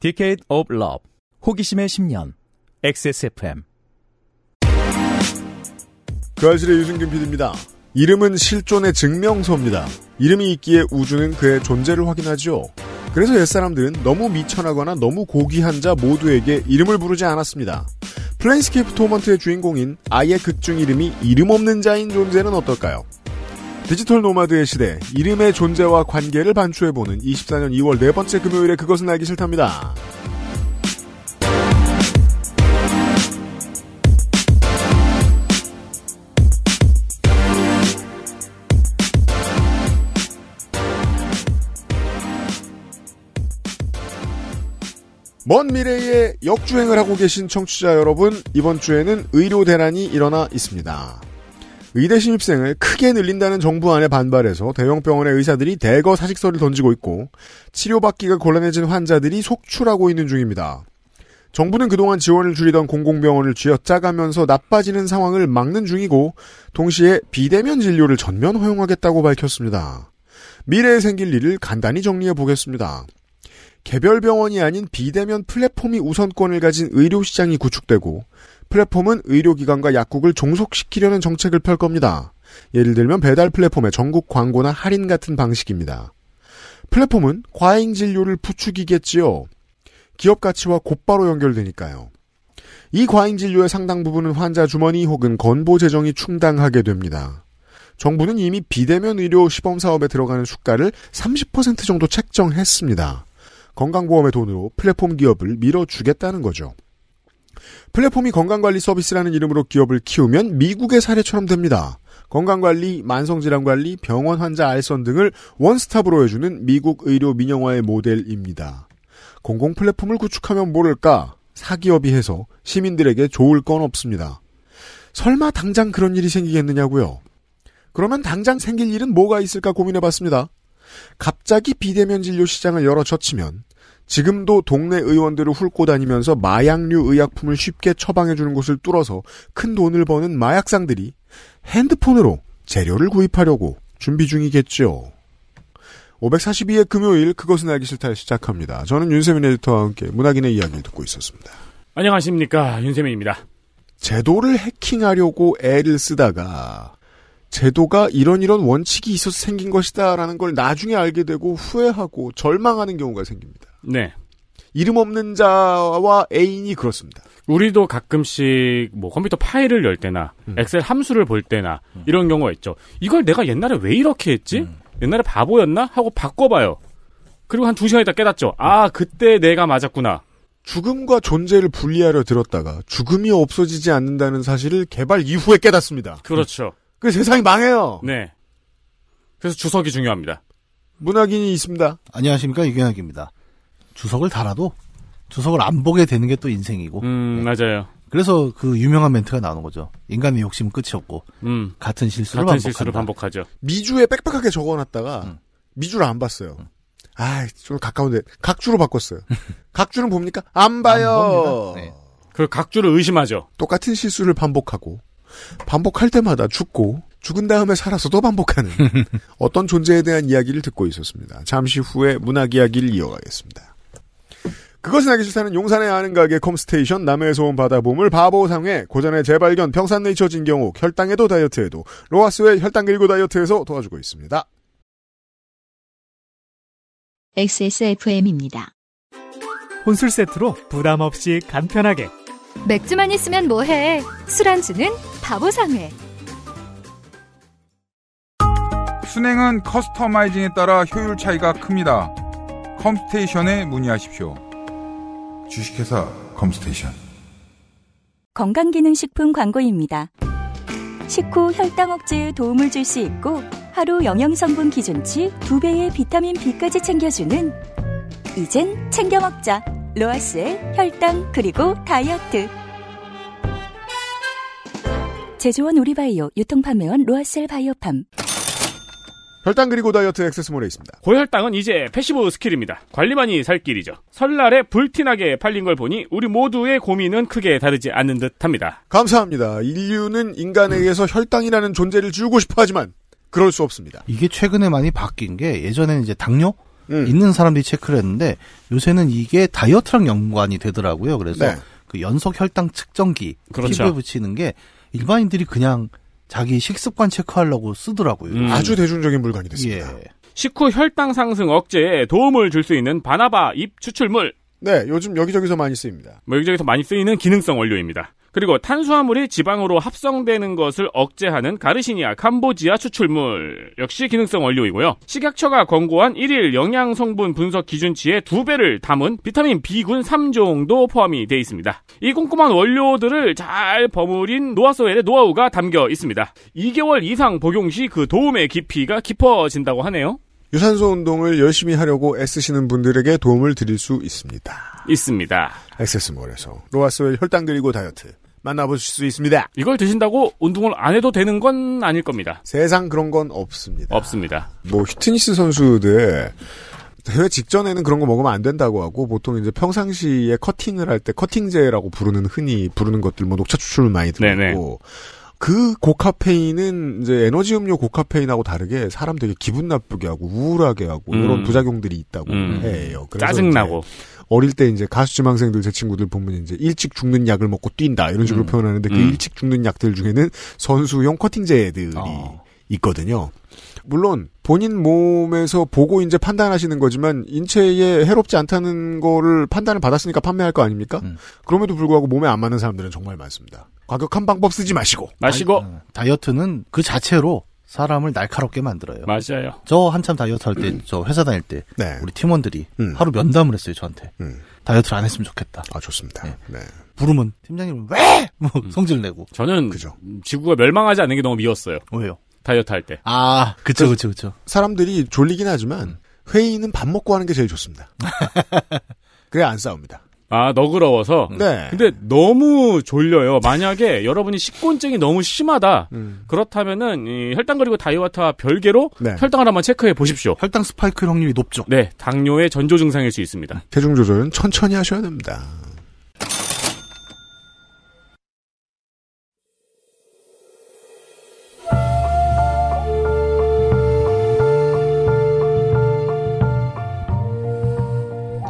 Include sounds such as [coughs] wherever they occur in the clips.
Decade of Love 호기심의 10년 XSFM 그아실의 유승균 PD입니다. 이름은 실존의 증명서입니다. 이름이 있기에 우주는 그의 존재를 확인하지요. 그래서 옛사람들은 너무 미천하거나 너무 고귀한 자 모두에게 이름을 부르지 않았습니다. 플랜스케이프 토먼트의 주인공인 아예 극중 이름이 이름 없는 자인 존재는 어떨까요? 디지털 노마드의 시대, 이름의 존재와 관계를 반추해보는 24년 2월 네 번째 금요일에 그것은 알기 싫답니다. 먼 미래에 역주행을 하고 계신 청취자 여러분, 이번 주에는 의료 대란이 일어나 있습니다. 의대 신입생을 크게 늘린다는 정부안에 반발해서 대형 병원의 의사들이 대거 사직서를 던지고 있고 치료받기가 곤란해진 환자들이 속출하고 있는 중입니다. 정부는 그동안 지원을 줄이던 공공병원을 쥐어짜가면서 나빠지는 상황을 막는 중이고 동시에 비대면 진료를 전면 허용하겠다고 밝혔습니다. 미래에 생길 일을 간단히 정리해 보겠습니다. 개별 병원이 아닌 비대면 플랫폼이 우선권을 가진 의료시장이 구축되고 플랫폼은 의료기관과 약국을 종속시키려는 정책을 펼 겁니다. 예를 들면 배달 플랫폼의 전국 광고나 할인 같은 방식입니다. 플랫폼은 과잉 진료를 부추기겠지요. 기업 가치와 곧바로 연결되니까요. 이 과잉 진료의 상당 부분은 환자 주머니 혹은 건보 재정이 충당하게 됩니다. 정부는 이미 비대면 의료 시범 사업에 들어가는 숫가를30% 정도 책정했습니다. 건강보험의 돈으로 플랫폼 기업을 밀어주겠다는 거죠. 플랫폼이 건강관리 서비스라는 이름으로 기업을 키우면 미국의 사례처럼 됩니다. 건강관리, 만성질환관리, 병원 환자 알선 등을 원스톱으로 해주는 미국 의료 민영화의 모델입니다. 공공 플랫폼을 구축하면 모를까? 사기업이 해서 시민들에게 좋을 건 없습니다. 설마 당장 그런 일이 생기겠느냐고요. 그러면 당장 생길 일은 뭐가 있을까 고민해봤습니다. 갑자기 비대면 진료 시장을 열어젖히면 지금도 동네 의원들을 훑고 다니면서 마약류 의약품을 쉽게 처방해주는 곳을 뚫어서 큰 돈을 버는 마약상들이 핸드폰으로 재료를 구입하려고 준비 중이겠죠. 542의 금요일 그것은 알기 싫다에 시작합니다. 저는 윤세민 에디터와 함께 문학인의 이야기를 듣고 있었습니다. 안녕하십니까 윤세민입니다. 제도를 해킹하려고 애를 쓰다가 제도가 이런 이런 원칙이 있어서 생긴 것이다라는 걸 나중에 알게 되고 후회하고 절망하는 경우가 생깁니다. 네. 이름 없는 자와 애인이 그렇습니다. 우리도 가끔씩 뭐 컴퓨터 파일을 열 때나 음. 엑셀 함수를 볼 때나 음. 이런 경우가 있죠. 이걸 내가 옛날에 왜 이렇게 했지? 음. 옛날에 바보였나? 하고 바꿔봐요. 그리고 한 두 시간 있다 깨닫죠. 아, 그때 내가 맞았구나. 죽음과 존재를 분리하려 들었다가 죽음이 없어지지 않는다는 사실을 개발 이후에 깨닫습니다. 그렇죠. 그 세상이 망해요. 네. 그래서 주석이 중요합니다. 문학인이 있습니다. 안녕하십니까. 유경학입니다. 주석을 달아도 주석을 안 보게 되는 게 또 인생이고. 음, 네. 맞아요. 그래서 그 유명한 멘트가 나오는 거죠. 인간의 욕심 은 끝이 없고 음, 같은 실수를 같은 실수를 반복하죠. 미주에 빽빽하게 적어놨다가 음. 미주를 안 봤어요. 음. 아, 좀 가까운데 각주로 바꿨어요. [laughs] 각주는 봅니까? 안 봐요. 안 네. 그 각주를 의심하죠. 똑같은 실수를 반복하고 반복할 때마다 죽고 죽은 다음에 살아서 또 반복하는 [laughs] 어떤 존재에 대한 이야기를 듣고 있었습니다. 잠시 후에 문학 이야기를 이어가겠습니다. 그것은 알기 싫다는 용산의 아는 가게 컴스테이션 남해에서 온 바다봄을 바보상회 고전의 재발견 평산네이처 진경우 혈당에도 다이어트에도 로하스의 혈당 길고 다이어트에서 도와주고 있습니다. XSFM입니다. 혼술 세트로 부담 없이 간편하게 맥주만 있으면 뭐해 술안주는 바보상회 순행은 커스터마이징에 따라 효율 차이가 큽니다. 컴스테이션에 문의하십시오. 주식회사 컴스테이션 건강기능식품 광고입니다. 식후 혈당 억제에 도움을 줄 수 있고 하루 영양성분 기준치 2배의 비타민 B까지 챙겨주는 이젠 챙겨 먹자 로아스의 혈당 그리고 다이어트 제조원 우리바이오 유통판매원 로아셀 바이오팜 혈당 그리고 다이어트 액세스몰에 있습니다. 고혈당은 이제 패시브 스킬입니다. 관리만이 살 길이죠. 설날에 불티나게 팔린 걸 보니 우리 모두의 고민은 크게 다르지 않는 듯합니다. 감사합니다. 인류는 인간에 게서 혈당이라는 존재를 지우고 싶어하지만 그럴 수 없습니다. 이게 최근에 많이 바뀐 게 예전에는 이제 당뇨 음. 있는 사람들이 체크를 했는데 요새는 이게 다이어트랑 연관이 되더라고요. 그래서 네. 그 연속 혈당 측정기 그렇죠. 피부에 붙이는 게 일반인들이 그냥 자기 식습관 체크하려고 쓰더라고요. 음. 아주 대중적인 물건이 됐습니다. 예. 식후 혈당 상승 억제에 도움을 줄 수 있는 바나바 잎 추출물. 네, 요즘 여기저기서 많이 쓰입니다. 뭐 여기저기서 많이 쓰이는 기능성 원료입니다. 그리고 탄수화물이 지방으로 합성되는 것을 억제하는 가르시니아 캄보지아 추출물 역시 기능성 원료이고요. 식약처가 권고한 1일 영양 성분 분석 기준치의 두 배를 담은 비타민 B군 3종도 포함이 되어 있습니다. 이 꼼꼼한 원료들을 잘 버무린 노아소엘의 노하우가 담겨 있습니다. 2개월 이상 복용 시 그 도움의 깊이가 깊어진다고 하네요. 유산소 운동을 열심히 하려고 애쓰시는 분들에게 도움을 드릴 수 있습니다. 있습니다. 액세스몰에서 로아스웰 혈당 들이고 다이어트 만나보실 수 있습니다. 이걸 드신다고 운동을 안 해도 되는 건 아닐 겁니다. 세상 그런 건 없습니다. 없습니다. 뭐히트니스 선수들 대회 직전에는 그런 거 먹으면 안 된다고 하고 보통 이제 평상시에 커팅을 할 때 커팅제라고 부르는 흔히 부르는 것들 뭐 녹차 추출 많이 들어있고 네, 네. 그 고카페인은 이제 에너지 음료 고카페인하고 다르게 사람 되게 기분 나쁘게 하고 우울하게 하고 음. 이런 부작용들이 있다고 음. 해요. 짜증나고 어릴 때 이제 가수 지망생들 제 친구들 보면 이제 일찍 죽는 약을 먹고 뛴다 이런 식으로 음. 표현하는데 그 음. 일찍 죽는 약들 중에는 선수용 커팅제들이 어. 있거든요. 물론 본인 몸에서 보고 이제 판단하시는 거지만 인체에 해롭지 않다는 거를 판단을 받았으니까 판매할 거 아닙니까? 음. 그럼에도 불구하고 몸에 안 맞는 사람들은 정말 많습니다. 과격한 방법 쓰지 마시고 마시고 아, 다이어트는 그 자체로 사람을 날카롭게 만들어요. 맞아요. 저 한참 다이어트 할 때, 저 회사 다닐 때, 네. 우리 팀원들이 음. 하루 면담을 했어요, 저한테. 음. 다이어트를 안 했으면 좋겠다. 아, 좋습니다. 네. 네. 부르면, 팀장님 은 왜! [laughs] 뭐, 음. 성질 내고. 저는, 그죠. 지구가 멸망하지 않는 게 너무 미웠어요. 왜요? 다이어트 할 때. 아, 그쵸, 그쵸, 그쵸. 사람들이 졸리긴 하지만, 음. 회의는 밥 먹고 하는 게 제일 좋습니다. [laughs] 그래야 안 싸웁니다. 아, 너그러워서? 네. 근데 너무 졸려요. 만약에 [laughs] 여러분이 식곤증이 너무 심하다. 음. 그렇다면은, 이 혈당 그리고 다이어트와 별개로 네. 혈당 하나만 체크해 보십시오. 혈당 스파이크 확률이 높죠. 네. 당뇨의 전조 증상일 수 있습니다. 체중 조절은 천천히 하셔야 됩니다.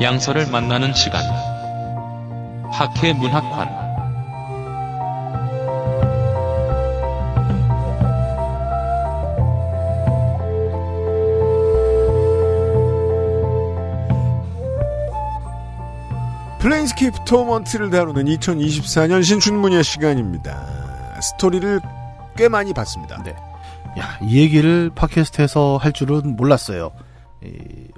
양서를 만나는 시간. 학회 문학관 플레인스케이프 토먼트를 다루는 2024년 신춘문예 시간입니다. 스토리를 꽤 많이 봤습니다. 네. 야, 이 얘기를 팟캐스트에서 할 줄은 몰랐어요.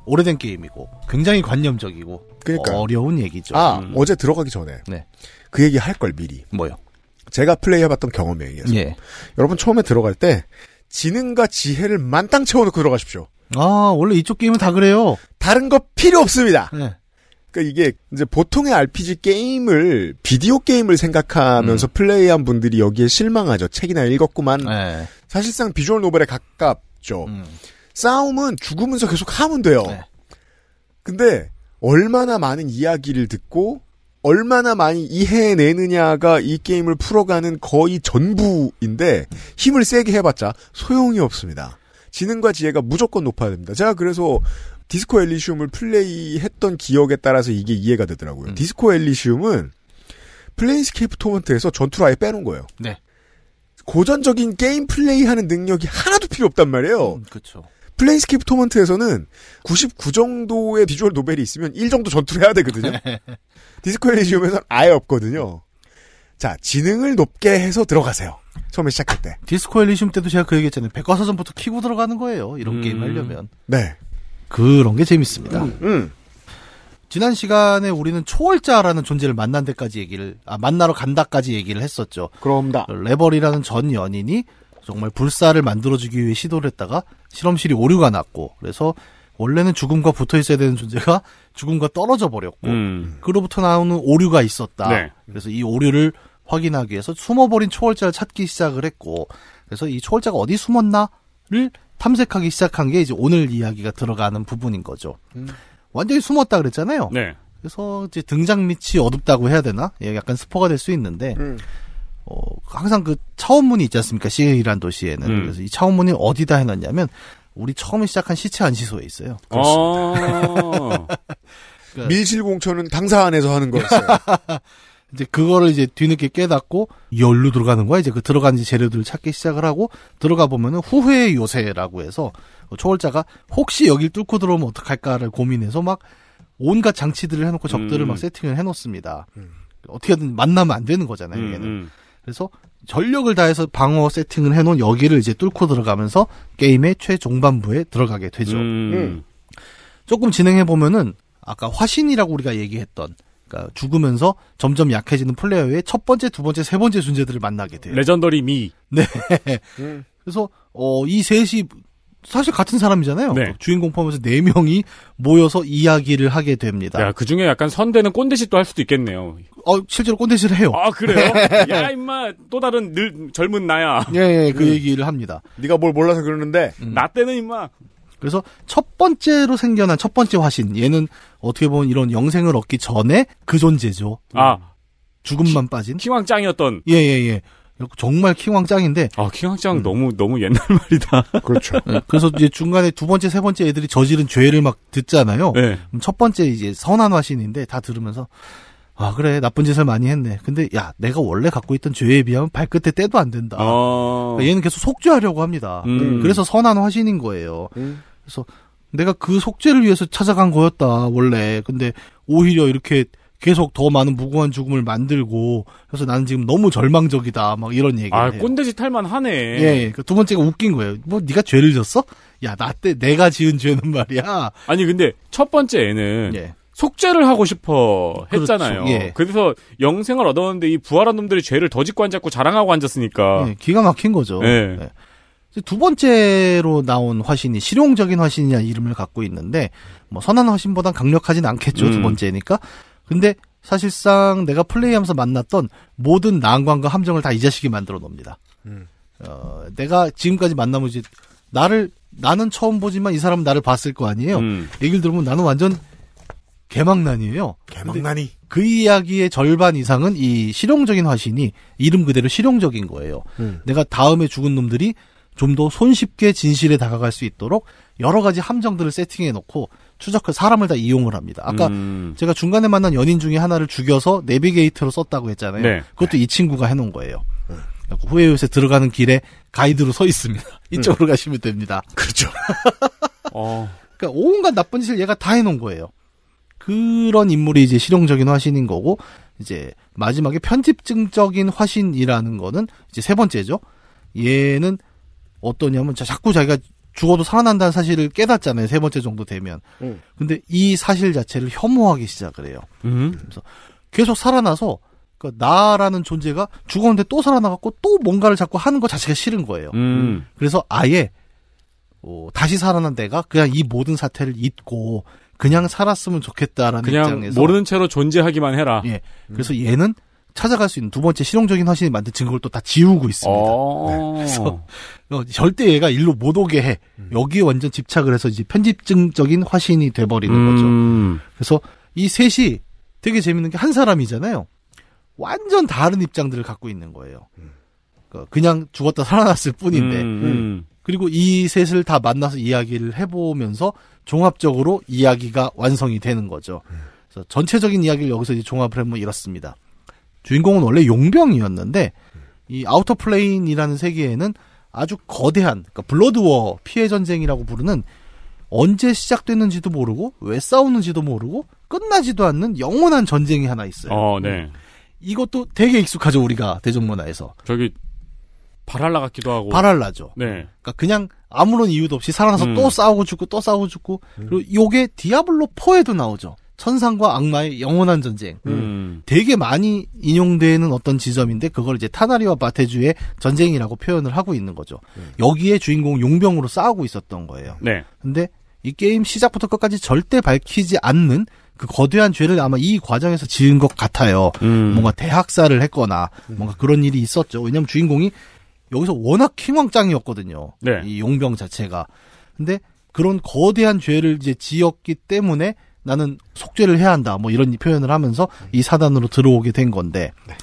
오래된 게임이고 굉장히 관념적이고 그러니까 어려운 얘기죠. 아 음. 어제 들어가기 전에 네. 그 얘기 할 걸 미리 뭐요? 제가 플레이해봤던 경험에 의해서 예. 여러분 처음에 들어갈 때 지능과 지혜를 만땅 채워놓고 들어가십시오. 아 원래 이쪽 게임은 다 그래요. 다른 거 필요 없습니다. 네. 그러니까 이게 이제 보통의 RPG 게임을 비디오 게임을 생각하면서 음. 플레이한 분들이 여기에 실망하죠. 책이나 읽었구만. 네. 사실상 비주얼 노벨에 가깝죠. 음. 싸움은 죽으면서 계속 하면 돼요. 네. 근데 얼마나 많은 이야기를 듣고 얼마나 많이 이해내느냐가 이 게임을 풀어가는 거의 전부인데 힘을 세게 해봤자 소용이 없습니다. 지능과 지혜가 무조건 높아야 됩니다. 제가 그래서 디스코 엘리시움을 플레이했던 기억에 따라서 이게 이해가 되더라고요. 음. 디스코 엘리시움은 플레인스케이프 토먼트에서 전투를 아예 빼놓은 거예요. 네. 고전적인 게임 플레이하는 능력이 하나도 필요 없단 말이에요. 음, 그렇죠. 플레이스케이프 토먼트에서는 99 정도의 비주얼 노벨이 있으면 1 정도 전투를 해야 되거든요. [laughs] 디스코 엘리지움에서는 아예 없거든요. 자, 지능을 높게 해서 들어가세요. 처음에 시작할 때. 디스코 엘리시움 때도 제가 그 얘기했잖아요. 백과사전부터 키고 들어가는 거예요. 이런 음... 게임 하려면. 네. 그런 게 재밌습니다. 음, 음. 지난 시간에 우리는 초월자라는 존재를 만난 데까지 얘기를 아 만나러 간다까지 얘기를 했었죠. 그럼다. 레벌이라는 전 연인이 정말 불사를 만들어주기 위해 시도를 했다가 실험실이 오류가 났고 그래서 원래는 죽음과 붙어 있어야 되는 존재가 [laughs] 죽음과 떨어져 버렸고 음. 그로부터 나오는 오류가 있었다. 네. 그래서 이 오류를 확인하기 위해서 숨어버린 초월자를 찾기 시작을 했고 그래서 이 초월자가 어디 숨었나를 탐색하기 시작한 게 이제 오늘 이야기가 들어가는 부분인 거죠. 음. 완전히 숨었다 그랬잖아요. 네. 그래서 이제 등장 밑이 어둡다고 해야 되나? 예, 약간 스포가 될 수 있는데 음. 어, 항상 그 차원문이 있지 않습니까? 시일이란 도시에는. 음. 그래서 이 차원문이 어디다 해놨냐면, 우리 처음에 시작한 시체 안시소에 있어요. 그렇습니다. 아~ [laughs] 그러니까 밀실공천은 당사 안에서 하는 거였어요. [laughs] 이제 그거를 이제 뒤늦게 깨닫고 열로 들어가는 거야. 이제 그 들어간 재료들을 찾기 시작을 하고 들어가 보면은 후회의 요새라고 해서 초월자가 혹시 여길 뚫고 들어오면 어떡할까를 고민해서 막 온갖 장치들을 해놓고 적들을 음. 막 세팅을 해놓습니다. 음. 어떻게든 만나면 안 되는 거잖아요. 음, 얘는. 음. 그래서 전력을 다해서 방어 세팅을 해놓은 여기를 이제 뚫고 들어가면서 게임의 최종반부에 들어가게 되죠. 음. 예. 조금 진행해 보면은 아까 화신이라고 우리가 얘기했던 그러니까 죽으면서 점점 약해지는 플레이어의 첫 번째, 두 번째, 세 번째 존재들을 만나게 돼요. 레전더리 미. 네. 음. [laughs] 그래서 어, 이 셋이 사실 같은 사람이잖아요. 네. 주인공 포함해서 네 명이 모여서 이야기를 하게 됩니다. 야, 그 중에 약간 선대는 꼰대짓도 할 수도 있겠네요. 어, 실제로 꼰대짓을 해요. 아, 그래요? [laughs] 야, 임마, 또 다른 늘 젊은 나야. 예, 예, 그 음. 얘기를 합니다. 네가 뭘 몰라서 그러는데 음. 나 때는 임마. 그래서 첫 번째로 생겨난 첫 번째 화신 얘는 어떻게 보면 이런 영생을 얻기 전에 그 존재죠. 아, 죽음만 키, 빠진 희왕짱이었던 예, 예, 예. 정말 킹왕 짱인데. 아, 킹왕 짱 음. 너무, 너무 옛날 [laughs] 말이다. 그렇죠. 네, 그래서 이제 중간에 두 번째, 세 번째 애들이 저지른 죄를 막 듣잖아요. 네. 첫 번째 이제 선한 화신인데 다 들으면서, 아, 그래, 나쁜 짓을 많이 했네. 근데, 야, 내가 원래 갖고 있던 죄에 비하면 발끝에 때도 안 된다. 어... 얘는 계속 속죄하려고 합니다. 음. 그래서 선한 화신인 거예요. 음. 그래서 내가 그 속죄를 위해서 찾아간 거였다, 원래. 근데 오히려 이렇게 계속 더 많은 무고한 죽음을 만들고 그래서 나는 지금 너무 절망적이다 막 이런 얘기. 아 해요. 꼰대짓 할만 하네. 예, 예. 그두 번째가 웃긴 거예요. 뭐 네가 죄를 졌어? 야 나 때 내가 지은 죄는 말이야. 아니 근데 첫 번째 애는 예. 속죄를 하고 싶어 그렇죠. 했잖아요. 그렇죠. 예. 그래서 영생을 얻었는데 이 부활한 놈들이 죄를 더 짓고 앉았고 자랑하고 앉았으니까 예, 기가 막힌 거죠. 예. 네. 두 번째로 나온 화신이 실용적인 화신이라는 이름을 갖고 있는데 뭐 선한 화신보단 강력하진 않겠죠 음. 두 번째니까 근데 사실상 내가 플레이하면서 만났던 모든 난관과 함정을 다 이 자식이 만들어 놓습니다. 음. 어, 내가 지금까지 만나면지 나를 나는 처음 보지만 이 사람은 나를 봤을 거 아니에요. 음. 얘기를 들으면 나는 완전 개망난이에요. 개망난이. 그 이야기의 절반 이상은 이 실용적인 화신이 이름 그대로 실용적인 거예요. 음. 내가 다음에 죽은 놈들이 좀 더 손쉽게 진실에 다가갈 수 있도록 여러 가지 함정들을 세팅해 놓고 추적할 그 사람을 다 이용을 합니다. 아까 음. 제가 중간에 만난 연인 중에 하나를 죽여서 내비게이터로 썼다고 했잖아요. 네. 그것도 네. 이 친구가 해놓은 거예요. 음. 후에 요새 들어가는 길에 가이드로 서 있습니다. 음. [laughs] 이쪽으로 음. 가시면 됩니다. 그렇죠. [laughs] 어. 그러니까 온갖 나쁜 짓을 얘가 다 해놓은 거예요. 그런 인물이 이제 실용적인 화신인 거고 이제 마지막에 편집증적인 화신이라는 거는 이제 세 번째죠. 얘는 어떠냐면 자꾸 자기가 죽어도 살아난다는 사실을 깨닫잖아요. 세 번째 정도 되면. 음. 근데 이 사실 자체를 혐오하기 시작을 해요. 음. 그래서 계속 살아나서 그 나라는 존재가 죽었는데 또 살아나갖고 또 뭔가를 자꾸 하는 것 자체가 싫은 거예요. 음. 음. 그래서 아예 어, 다시 살아난 내가 그냥 이 모든 사태를 잊고 그냥 살았으면 좋겠다라는 그냥 입장에서 모르는 채로 존재하기만 해라. 예. 음. 그래서 얘는 찾아갈 수 있는 두 번째 실용적인 화신이 만든 증거를 또 다 지우고 있습니다. 어. 네. 그래서 어, 절대 얘가 일로 못 오게 해. 음. 여기에 완전 집착을 해서 이제 편집증적인 화신이 돼버리는 음. 거죠. 그래서 이 셋이 되게 재밌는 게 한 사람이잖아요. 완전 다른 입장들을 갖고 있는 거예요. 그 그냥 죽었다 살아났을 뿐인데. 음, 음. 음. 그리고 이 셋을 다 만나서 이야기를 해보면서 종합적으로 이야기가 완성이 되는 거죠. 그래서 전체적인 이야기를 여기서 이제 종합을 하면 이렇습니다. 주인공은 원래 용병이었는데 이 아우터 플레인이라는 세계에는 아주 거대한 그러니까 블러드워 피해 전쟁이라고 부르는 언제 시작됐는지도 모르고 왜 싸우는지도 모르고 끝나지도 않는 영원한 전쟁이 하나 있어요. 어, 네. 이것도 되게 익숙하죠 우리가 대중 문화에서. 저기 발랄라 같기도 하고. 바랄라죠 네. 그러니까 그냥 아무런 이유도 없이 살아나서 음. 또 싸우고 죽고 또 싸우고 죽고 음. 그리고 요게 디아블로 4에도 나오죠. 천상과 악마의 영원한 전쟁. 음. 되게 많이 인용되는 어떤 지점인데 그걸 이제 타나리와 바테주의 전쟁이라고 표현을 하고 있는 거죠. 음. 여기에 주인공 용병으로 싸우고 있었던 거예요. 네. 근데 이 게임 시작부터 끝까지 절대 밝히지 않는 그 거대한 죄를 아마 이 과정에서 지은 것 같아요. 음. 뭔가 대학살을 했거나 뭔가 그런 일이 있었죠. 왜냐면 주인공이 여기서 워낙 킹왕짱이었거든요. 네. 이 용병 자체가. 근데 그런 거대한 죄를 이제 지었기 때문에 나는 속죄를 해야 한다. 뭐 이런 표현을 하면서 네. 이 사단으로 들어오게 된 건데 네.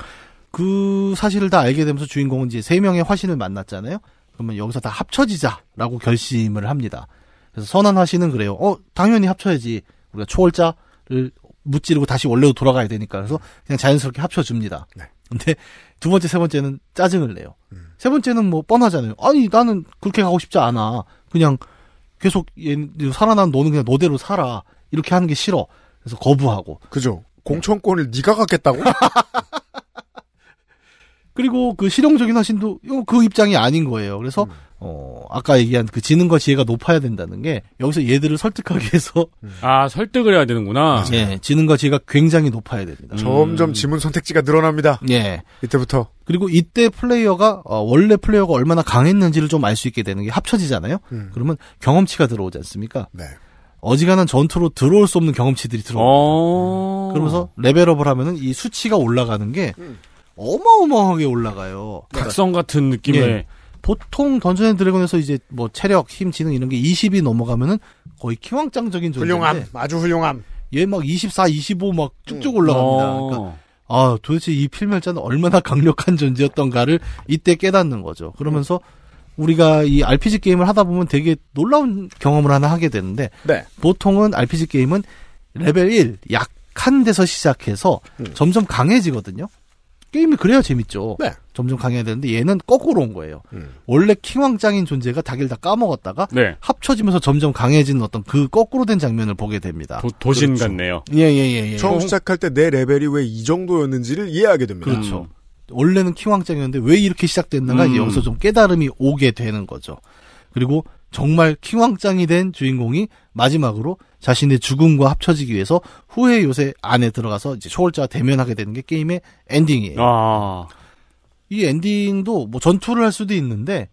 그 사실을 다 알게 되면서 주인공은 이제 세 명의 화신을 만났잖아요. 그러면 여기서 다 합쳐지자라고 결심을 합니다. 그래서 선한 화신은 그래요. 어 당연히 합쳐야지. 우리가 초월자를 무찌르고 다시 원래로 돌아가야 되니까 그래서 그냥 자연스럽게 합쳐줍니다. 네. 근데 두 번째, 세 번째는 짜증을 내요. 음. 세 번째는 뭐 뻔하잖아요. 아니 나는 그렇게 가고 싶지 않아. 그냥 계속 얘 살아난 너는 그냥 너대로 살아. 이렇게 하는 게 싫어. 그래서 거부하고. 그죠. 공천권을 네가 갖겠다고? [laughs] 그리고 그 실용적인 화신도 그 입장이 아닌 거예요. 그래서 음. 어 아까 얘기한 그 지능과 지혜가 높아야 된다는 게 여기서 얘들을 설득하기 위해서 음. 아 설득을 해야 되는구나. 예, 네, 지능과 지혜가 굉장히 높아야 됩니다. 음. 점점 지문 선택지가 늘어납니다. 예, 네. 이때부터 그리고 이때 플레이어가 어, 원래 플레이어가 얼마나 강했는지를 좀 알 수 있게 되는 게 합쳐지잖아요. 음. 그러면 경험치가 들어오지 않습니까? 네. 어지간한 전투로 들어올 수 없는 경험치들이 들어옵니다. 어. 그러면서 레벨업을 하면은 이 수치가 올라가는 게 음. 어마어마하게 올라가요. 그러니까 각성 같은 느낌의 예. 보통 던전 앤 드래곤에서 이제 뭐 체력, 힘, 지능 이런 게 20이 넘어가면은 거의 키왕짱적인 존재. 훌륭함, 아주 훌륭함. 얘 막 24, 25 막 쭉쭉 올라갑니다. 어. 그러니까 아 도대체 이 필멸자는 얼마나 [laughs] 강력한 존재였던가를 이때 깨닫는 거죠. 그러면서 응. 우리가 이 RPG 게임을 하다 보면 되게 놀라운 경험을 하나 하게 되는데 네. 보통은 RPG 게임은 레벨 1 약한 데서 시작해서 음. 점점 강해지거든요. 게임이 그래야 재밌죠. 네. 점점 강해야 되는데 얘는 거꾸로 온 거예요. 음. 원래 킹왕짱인 존재가 자기를 다 까먹었다가 네. 합쳐지면서 점점 강해지는 어떤 그 거꾸로 된 장면을 보게 됩니다. 도, 신 그렇죠. 같네요. 예예예. 예, 예, 예, 처음 시작할 때 내 레벨이 왜 이 정도였는지를 이해하게 됩니다. 그렇죠. 음. 원래는 킹왕짱이었는데 왜 이렇게 시작됐는가 음. 여기서 좀 깨달음이 오게 되는 거죠. 그리고 정말 킹왕짱이 된 주인공이 마지막으로 자신의 죽음과 합쳐지기 위해서 후회 요새 안에 들어가서 이제 초월자와 대면하게 되는 게 게임의 엔딩이에요. 아. 이 엔딩도 뭐 전투를 할 수도 있는데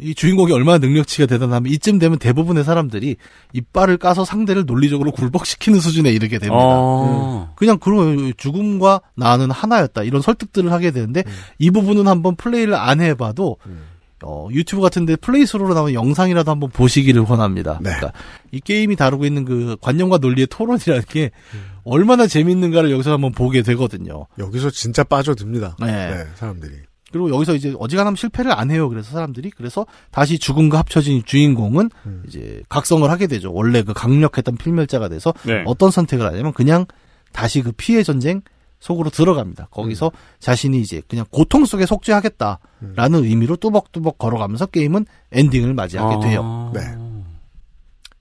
이 주인공이 얼마나 능력치가 대단하면 이쯤 되면 대부분의 사람들이 이빨을 까서 상대를 논리적으로 굴복시키는 수준에 이르게 됩니다. 아~ 음. 그냥 그런 죽음과 나는 하나였다 이런 설득들을 하게 되는데 음. 이 부분은 한번 플레이를 안 해봐도 음. 어, 유튜브 같은데 플레이스로 나온 영상이라도 한번 보시기를 권합니다. 네. 그러니까 이 게임이 다루고 있는 그 관념과 논리의 토론이라는 게 음. 얼마나 재밌는가를 여기서 한번 보게 되거든요. 여기서 진짜 빠져듭니다. 네. 네 사람들이. 그리고 여기서 이제 어지간하면 실패를 안 해요. 그래서 사람들이 그래서 다시 죽음과 합쳐진 주인공은 음. 이제 각성을 하게 되죠. 원래 그 강력했던 필멸자가 돼서 네. 어떤 선택을 하냐면 그냥 다시 그 피해 전쟁 속으로 들어갑니다. 거기서 음. 자신이 이제 그냥 고통 속에 속죄하겠다라는 음. 의미로 뚜벅뚜벅 걸어가면서 게임은 엔딩을 맞이하게 아. 돼요. 네.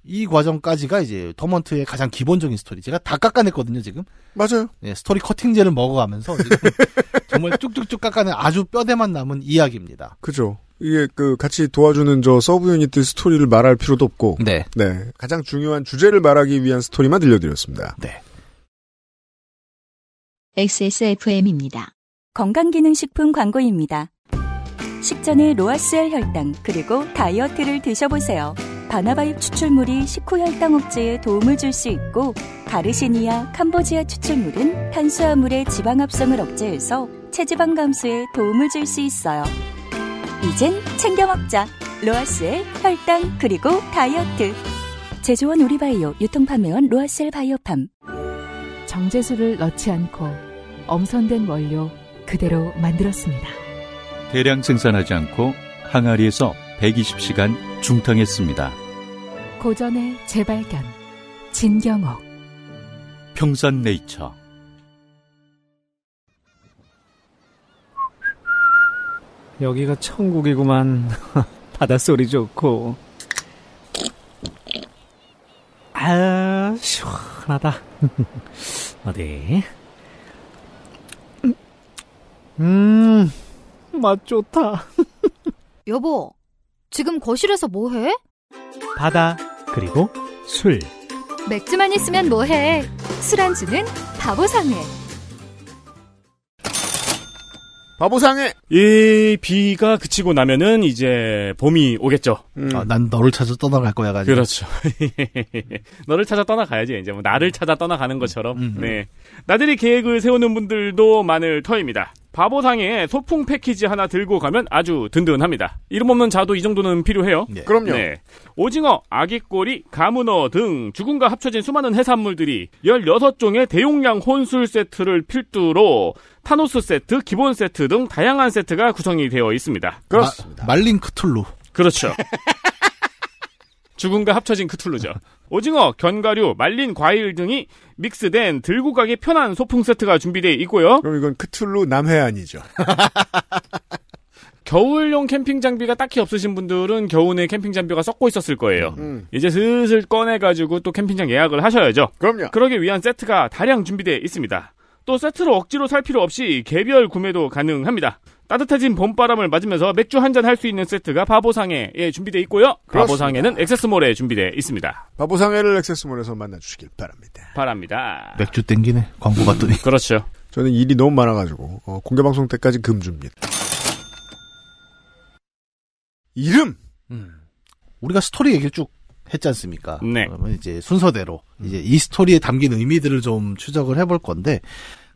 이 과정까지가 이제 터먼트의 가장 기본적인 스토리. 제가 다 깎아냈거든요, 지금. 맞아요. 네, 스토리 커팅제를 먹어가면서 [laughs] 정말 쭉쭉쭉 깎아낸 아주 뼈대만 남은 이야기입니다. 그죠. 이게 그 같이 도와주는 저 서브 유닛들 스토리를 말할 필요도 없고. 네. 네. 가장 중요한 주제를 말하기 위한 스토리만 들려드렸습니다. 네. XSFM입니다. 건강기능식품 광고입니다. 식전에 로아스엘 혈당 그리고 다이어트를 드셔보세요. 바나바잎 추출물이 식후 혈당 억제에 도움을 줄 수 있고 가르시니아 캄보지아 추출물은 탄수화물의 지방 합성을 억제해서 체지방 감소에 도움을 줄 수 있어요. 이젠 챙겨 먹자. 로아스의 혈당 그리고 다이어트. 제조원 우리바이오 유통판매원 로아셀 바이오팜. 정제수를 넣지 않고 엄선된 원료 그대로 만들었습니다. 대량 생산하지 않고 항아리에서 120시간 중탕했습니다. 고전의 재발견 진경옥 평산네이처 여기가 천국이구만 [laughs] 바닷소리 좋고 아 시원하다 [laughs] 어디 음맛 좋다 [laughs] 여보 지금 거실에서 뭐해? 바다 그리고 술. 맥주만 있으면 뭐해? 술안주는 바보상회. 바보상해. 이 비가 그치고 나면은 이제 봄이 오겠죠. 음. 아, 난 너를 찾아 떠나갈 거야 가지고. 그렇죠. [laughs] 너를 찾아 떠나가야지 이제 뭐 나를 찾아 떠나가는 것처럼. 음, 네. 나들이 계획을 세우는 분들도 많을 터입니다. 바보상에 소풍 패키지 하나 들고 가면 아주 든든합니다. 이름 없는 자도 이 정도는 필요해요. 네. 그럼요. 네. 오징어, 아기꼬리, 가문어 등죽음과 합쳐진 수많은 해산물들이 16종의 대용량 혼술 세트를 필두로 타노스 세트, 기본 세트 등 다양한 세트가 구성이 되어 있습니다. 그렇습니다. 마, 말린 크툴루. 그렇죠. [laughs] 죽음과 합쳐진 크툴루죠. 오징어, 견과류, 말린 과일 등이 믹스된 들고 가기 편한 소풍 세트가 준비되어 있고요. 그럼 이건 크툴루 남해안이죠. [laughs] 겨울용 캠핑 장비가 딱히 없으신 분들은 겨울내 캠핑 장비가 썩고 있었을 거예요. 음, 음. 이제 슬슬 꺼내가지고 또 캠핑장 예약을 하셔야죠. 그럼요. 그러기 위한 세트가 다량 준비되어 있습니다. 또 세트로 억지로 살 필요 없이 개별 구매도 가능합니다. 따뜻해진 봄바람을 맞으면서 맥주 한잔 할 수 있는 세트가 바보상에 예, 준비되어 있고요. 그렇습니다. 바보상에는 액세스몰에 준비되어 있습니다. 바보상에를 액세스몰에서 만나주시길 바랍니다. 바랍니다. 맥주 땡기네. 광고 봤더니. 그렇죠. 저는 일이 너무 많아가지고 어, 공개방송 때까지 금주입니다. 이름! 음. 우리가 스토리 얘기를 쭉 했지 않습니까? 네. 그러면 이제 순서대로 이제 이 스토리에 담긴 의미들을 좀 추적을 해볼 건데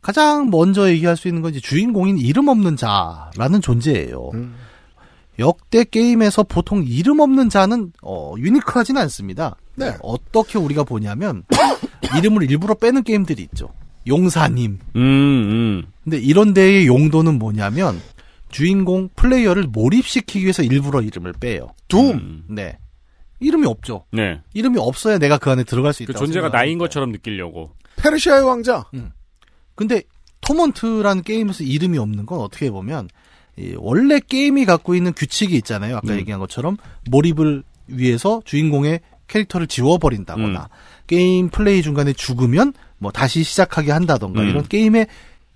가장 먼저 얘기할 수 있는 건 이제 주인공인 이름 없는 자라는 존재예요. 음. 역대 게임에서 보통 이름 없는 자는 어, 유니크하지는 않습니다. 네. 어떻게 우리가 보냐면 [coughs] 이름을 일부러 빼는 게임들이 있죠. 용사님. 음, 음. 근데 이런 데의 용도는 뭐냐면 주인공 플레이어를 몰입시키기 위해서 일부러 이름을 빼요. 둠. 음. 네. 이름이 없죠. 네. 이름이 없어야 내가 그 안에 들어갈 수 있다. 그 존재가 나인 것처럼 느끼려고. 페르시아의 왕자. 음. 근데 토먼트라는 게임에서 이름이 없는 건 어떻게 보면 원래 게임이 갖고 있는 규칙이 있잖아요. 아까 음. 얘기한 것처럼 몰입을 위해서 주인공의 캐릭터를 지워버린다거나 음. 게임 플레이 중간에 죽으면 뭐 다시 시작하게 한다던가 음. 이런 게임의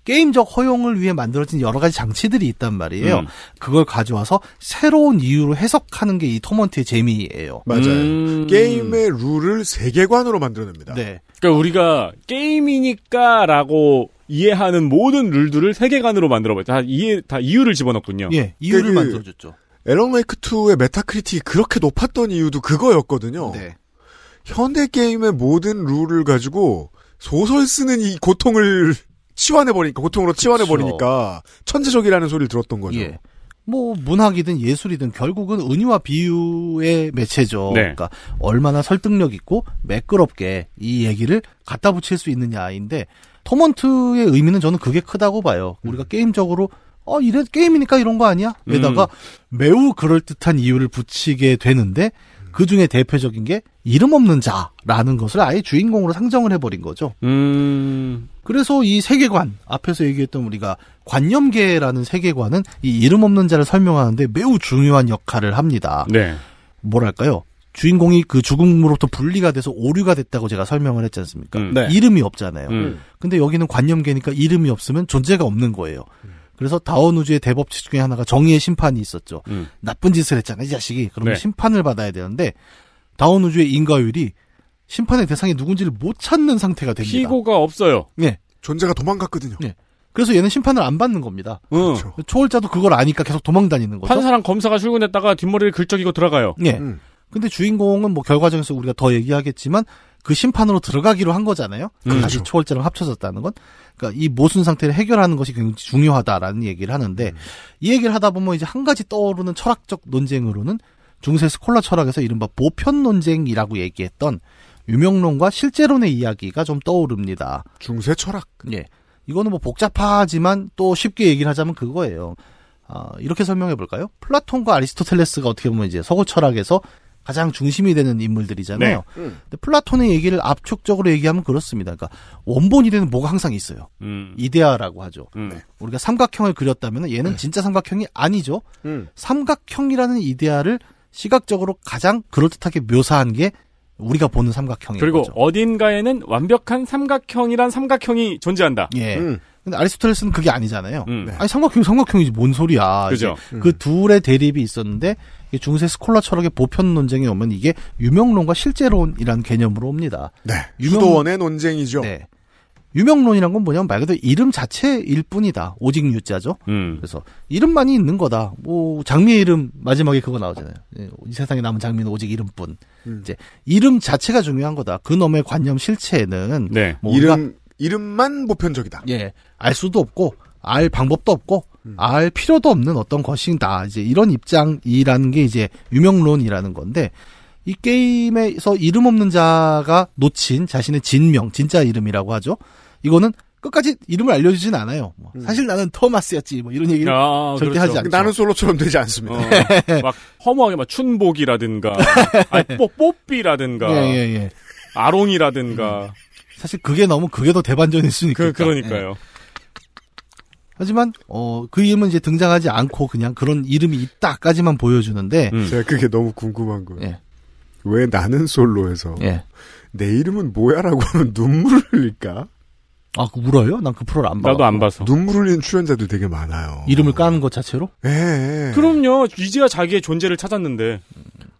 게임적 허용을 위해 만들어진 여러 가지 장치들이 있단 말이에요. 음. 그걸 가져와서 새로운 이유로 해석하는 게 이 토먼트의 재미예요. 맞아요. 음. 게임의 룰을 세계관으로 만들어냅니다. 네. 그러니까 우리가 게임이니까라고 이해하는 모든 룰들을 세계관으로 만들어버렸다. 다 이해 다 이유를 집어넣군요. 었 예, 그러니까 이유를 그, 만들어줬죠. 에런 웨이크 2의 메타크리틱이 그렇게 높았던 이유도 그거였거든요. 네. 현대 게임의 모든 룰을 가지고 소설 쓰는 이 고통을 치환해버리니까, 고통으로 치환해버리니까, 그렇죠. 천재적이라는 소리를 들었던 거죠. 예. 뭐, 문학이든 예술이든 결국은 은유와 비유의 매체죠. 네. 그러니까, 얼마나 설득력 있고, 매끄럽게 이 얘기를 갖다 붙일 수 있느냐인데, 터먼트의 의미는 저는 그게 크다고 봐요. 음. 우리가 게임적으로 어, 이래, 게임이니까 이런 거 아니야? 음. 에다가 음. 매우 그럴듯한 이유를 붙이게 되는데, 그 중에 대표적인 게, 이름 없는 자라는 것을 아예 주인공으로 상정을 해버린 거죠. 음. 그래서 이 세계관 앞에서 얘기했던 우리가 관념계라는 세계관은 이 이름 없는 자를 설명하는데 매우 중요한 역할을 합니다. 네. 뭐랄까요? 주인공이 그 죽음으로부터 분리가 돼서 오류가 됐다고 제가 설명을 했지 않습니까? 음. 네. 이름이 없잖아요. 음. 근데 여기는 관념계니까 이름이 없으면 존재가 없는 거예요. 음. 그래서 다원우주의 대법칙 중에 하나가 정의의 심판이 있었죠. 음. 나쁜 짓을 했잖아요, 이 자식이. 그러면 네. 심판을 받아야 되는데 다원우주의 인과율이 심판의 대상이 누군지를 못 찾는 상태가 됩니다. 피고가 없어요. 네. 존재가 도망갔거든요. 네. 그래서 얘는 심판을 안 받는 겁니다. 응. 그렇죠. 초월자도 그걸 아니까 계속 도망다니는 거죠. 판사랑 검사가 출근했다가 뒷머리를 긁적이고 들어가요. 네. 음. 근데 주인공은 뭐 결과적에서 우리가 더 얘기하겠지만 그 심판으로 들어가기로 한 거잖아요. 음. 다시 그렇죠. 초월자랑 합쳐졌다는 건. 그러니까 이 모순 상태를 해결하는 것이 굉장히 중요하다라는 얘기를 하는데 음. 이 얘기를 하다 보면 이제 한 가지 떠오르는 철학적 논쟁으로는 중세 스콜라 철학에서 이른바 보편 논쟁이라고 얘기했던 유명론과 실제론의 이야기가 좀 떠오릅니다. 중세 철학. 예. 이거는 뭐 복잡하지만 또 쉽게 얘기를 하자면 그거예요. 아, 이렇게 설명해 볼까요? 플라톤과 아리스토텔레스가 어떻게 보면 이제 서구 철학에서 가장 중심이 되는 인물들이잖아요. 네. 음. 근데 플라톤의 얘기를 압축적으로 얘기하면 그렇습니다. 그러니까 원본 이되는 뭐가 항상 있어요. 음. 이데아라고 하죠. 음. 네. 우리가 삼각형을 그렸다면 얘는 네. 진짜 삼각형이 아니죠. 음. 삼각형이라는 이데아를 시각적으로 가장 그럴듯하게 묘사한 게 우리가 보는 삼각형이 그리고 거죠. 어딘가에는 완벽한 삼각형이란 삼각형이 존재한다. 예. 음. 근데 아리스토텔레스는 그게 아니잖아요. 음. 아니 삼각형 삼각형이지 뭔 소리야. 그죠. 그 음. 그 둘의 대립이 있었는데 중세 스콜라 철학의 보편 논쟁에 오면 이게 유명론과 실제론이란 개념으로 옵니다. 네. 유명... 수도원의 논쟁이죠. 네. 유명론이란 건 뭐냐면 말 그대로 이름 자체일 뿐이다. 오직 유자죠. 음. 그래서 이름만이 있는 거다. 뭐 장미의 이름 마지막에 그거 나오잖아요. 예, 이 세상에 남은 장미는 오직 이름뿐. 음. 이제 이름 자체가 중요한 거다. 그 놈의 관념 실체는 네. 뭐 이름 이름만 보편적이다. 예, 알 수도 없고 알 방법도 없고 음. 알 필요도 없는 어떤 것이다. 이제 이런 입장이라는 게 이제 유명론이라는 건데 이 게임에서 이름 없는 자가 놓친 자신의 진명, 진짜 이름이라고 하죠. 이거는 끝까지 이름을 알려주진 않아요. 뭐. 음. 사실 나는 토마스였지 뭐 이런 얘기를 아, 절대 그렇죠. 하지 않죠. 나는 솔로처럼 되지 않습니다. 어, 막 허무하게 막 춘복이라든가 [laughs] 뽀, 삐라든가 예, 예, 예. 아롱이라든가 음. 사실 그게 너무 그게 더 대반전일 수 있으니까. 그, 러니까요 예. 하지만 어, 그 이름은 이제 등장하지 않고 그냥 그런 이름이 있다까지만 보여주는데 음. 제가 그게 너무 궁금한 거예요. 예. 왜 나는 솔로에서 예. 내 이름은 뭐야라고 하면 눈물을 흘릴까? 아, 그 울어요? 난 그 프로를 안 봐. 나도 안 봐서. 눈물 흘리는 출연자들 되게 많아요. 이름을 까는 것 자체로? 예. 예. 그럼요. 이지야 자기의 존재를 찾았는데.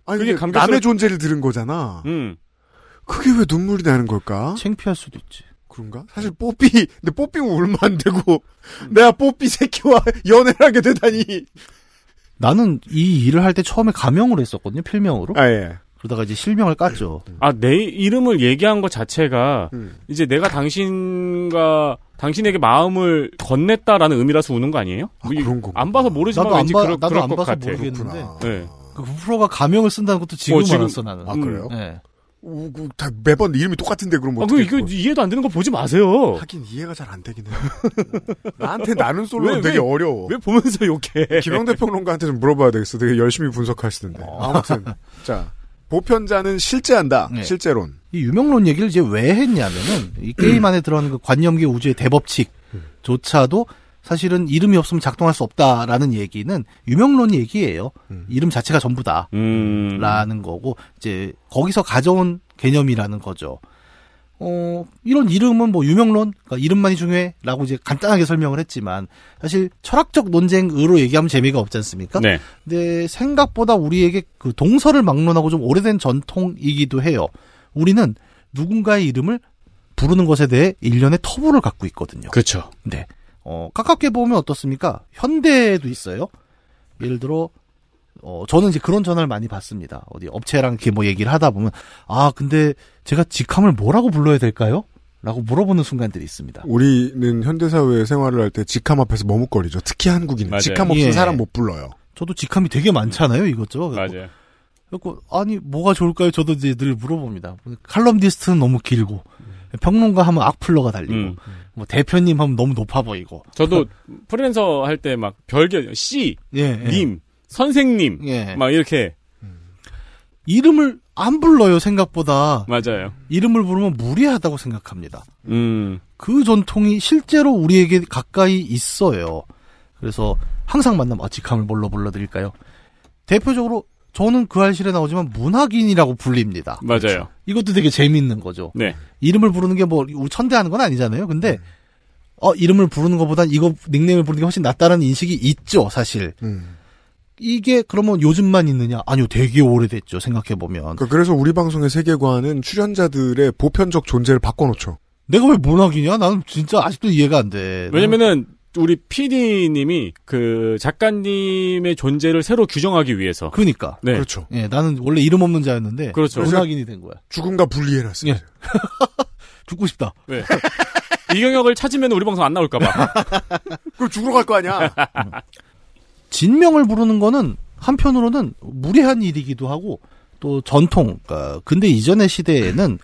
아니, 그게 감격스러... 남의 존재를 들은 거잖아. 음. 그게 왜 눈물이 나는 걸까? 창피할 수도 있지. 그런가? 사실 뽀삐, 근데 뽀삐 울면 안 되고, 음. 내가 뽀삐 새끼와 [laughs] 연애를 하게 되다니. 나는 이 일을 할 때 처음에 가명으로 했었거든요, 필명으로. 아, 예. 그러다가 이제 실명을 깠죠. 네. 아, 내 이름을 얘기한 것 자체가 음. 이제 내가 당신과 당신에게 마음을 건넸다라는 의미라서 우는 거 아니에요? 아, 뭐 그런 거. 안 봐서 모르지만 나도 안 왠지 봐, 그럴, 나도 안것 봐서 같아. 모르겠는데. 아. 네. 그 프로가 가명을 쓴다는 것도 지금 어, 지금- 알았어 나는. 아, 음. 그래요? 네. 오, 그, 다 매번 이름이 똑같은데 그럼 아, 그, 어떻게 이거 그 이해도 안 되는 거 보지 마세요. 하긴 이해가 잘 안 되긴 해. [laughs] 나한테 나는 솔로는 되게 어려워. 왜 보면서 욕해? 김영대 평론가한테 좀 물어봐야 되겠어. 되게 열심히 분석하시던데. 어. 아무튼 [laughs] 자 보편자는 실제한다. 네. 실제론. 이 유명론 얘기를 이제 왜 했냐면은 이 게임 안에 들어가는 그 관념계 우주의 대법칙조차도 사실은 이름이 없으면 작동할 수 없다라는 얘기는 유명론 얘기예요. 음. 이름 자체가 전부다라는 음. 거고 이제 거기서 가져온 개념이라는 거죠. 어, 이런 이름은 뭐 유명론, 그러니까 이름만이 중요해라고 이제 간단하게 설명을 했지만 사실 철학적 논쟁으로 얘기하면 재미가 없지 않습니까? 네. 근데 생각보다 우리에게 그 동서를 막론하고 좀 오래된 전통이기도 해요. 우리는 누군가의 이름을 부르는 것에 대해 일련의 터부를 갖고 있거든요. 그렇죠. 네. 어, 가깝게 보면 어떻습니까? 현대에도 있어요. 예를 들어 어, 저는 이제 그런 전화를 많이 받습니다. 어디 업체랑 이렇게 뭐 얘기를 하다 보면, 아, 근데 제가 직함을 뭐라고 불러야 될까요? 라고 물어보는 순간들이 있습니다. 우리는 현대사회 생활을 할 때 직함 앞에서 머뭇거리죠. 특히 한국인은. 직함 없는 예. 사람 못 불러요. 저도 직함이 되게 많잖아요, 이것저것. 맞아요. 그래고 아니, 뭐가 좋을까요? 저도 이제 늘 물어봅니다. 칼럼 디스트는 너무 길고, 평론가 하면 악플러가 달리고, 음. 뭐 대표님 하면 너무 높아 보이고. 저도 프리랜서 할 때 막 별개, 씨, 예, 예. 님, 선생님, 예. 막 이렇게 이름을 안 불러요 생각보다. 맞아요. 이름을 부르면 무리하다고 생각합니다. 음. 그 전통이 실제로 우리에게 가까이 있어요. 그래서 항상 만나면 아, 직함을 뭘로 불러드릴까요? 대표적으로 저는 그 알실에 나오지만 문학인이라고 불립니다. 맞아요. 그렇죠? 이것도 되게 재미있는 거죠. 네. 이름을 부르는 게 뭐 천대하는 건 아니잖아요. 근데 음. 어 이름을 부르는 것보다 이거 닉네임을 부르는 게 훨씬 낫다는 인식이 있죠, 사실. 음. 이게 그러면 요즘만 있느냐? 아니요, 되게 오래됐죠. 생각해 보면. 그러니까 그래서 우리 방송의 세계관은 출연자들의 보편적 존재를 바꿔놓죠. 내가 왜 문학이냐? 나는 진짜 아직도 이해가 안 돼. 왜냐면은 우리 PD님이 그 작가님의 존재를 새로 규정하기 위해서. 그러니까. 네. 그렇죠. 예, 나는 원래 이름 없는 자였는데. 그렇죠. 문학인이 된 거야. 죽음과 분리해놨어 예. [laughs] 죽고 싶다. 네. [laughs] 이경역을 찾으면 우리 방송 안 나올까봐. 그럼 죽으러 갈 거 아니야. 음. 진명을 부르는 거는 한편으로는 무례한 일이기도 하고 또 전통 그러니까 근데 이전의 시대에는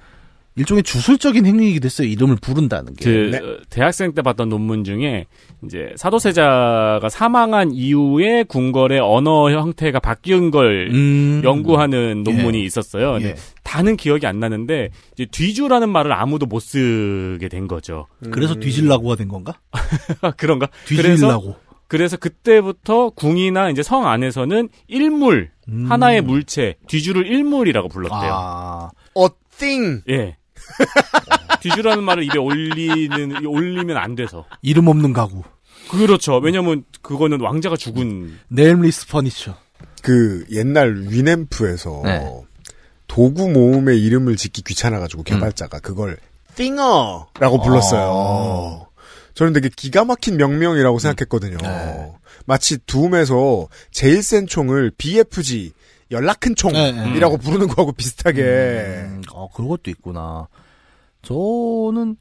일종의 주술적인 행위이기도 했어요. 이름을 부른다는 게. 그, 네. 어, 대학생 때 봤던 논문 중에 이제 사도세자가 사망한 이후에 궁궐의 언어 형태가 바뀐 걸 음... 연구하는 예. 논문이 예. 있었어요. 예. 다는 기억이 안 나는데 이제 뒤주라는 말을 아무도 못 쓰게 된 거죠. 음... 그래서 뒤질라고가 된 건가? [laughs] 그런가? 뒤질라고. 그래서 그때부터 궁이나 이제 성 안에서는 일물 음. 하나의 물체 뒤주를 일물이라고 불렀대요. 아, a thing. 예. [laughs] 뒤주라는 말을 입에 올리는 올리면 안 돼서 이름 없는 가구. 그렇죠. 왜냐면 그거는 왕자가 죽은 네임리스 퍼니처. 그 옛날 위넴프에서 네. 도구 모음의 이름을 짓기 귀찮아가지고 음. 개발자가 음. 그걸 띵어라고 불렀어요. 어. 저는 되게 기가 막힌 명명이라고 음. 생각했거든요. 네. 마치 둠에서 제일 센 총을 BFG 연락 큰 총이라고 네, 네. 부르는 거하고 비슷하게. 음, 어, 아, 그런 것도 있구나. 저는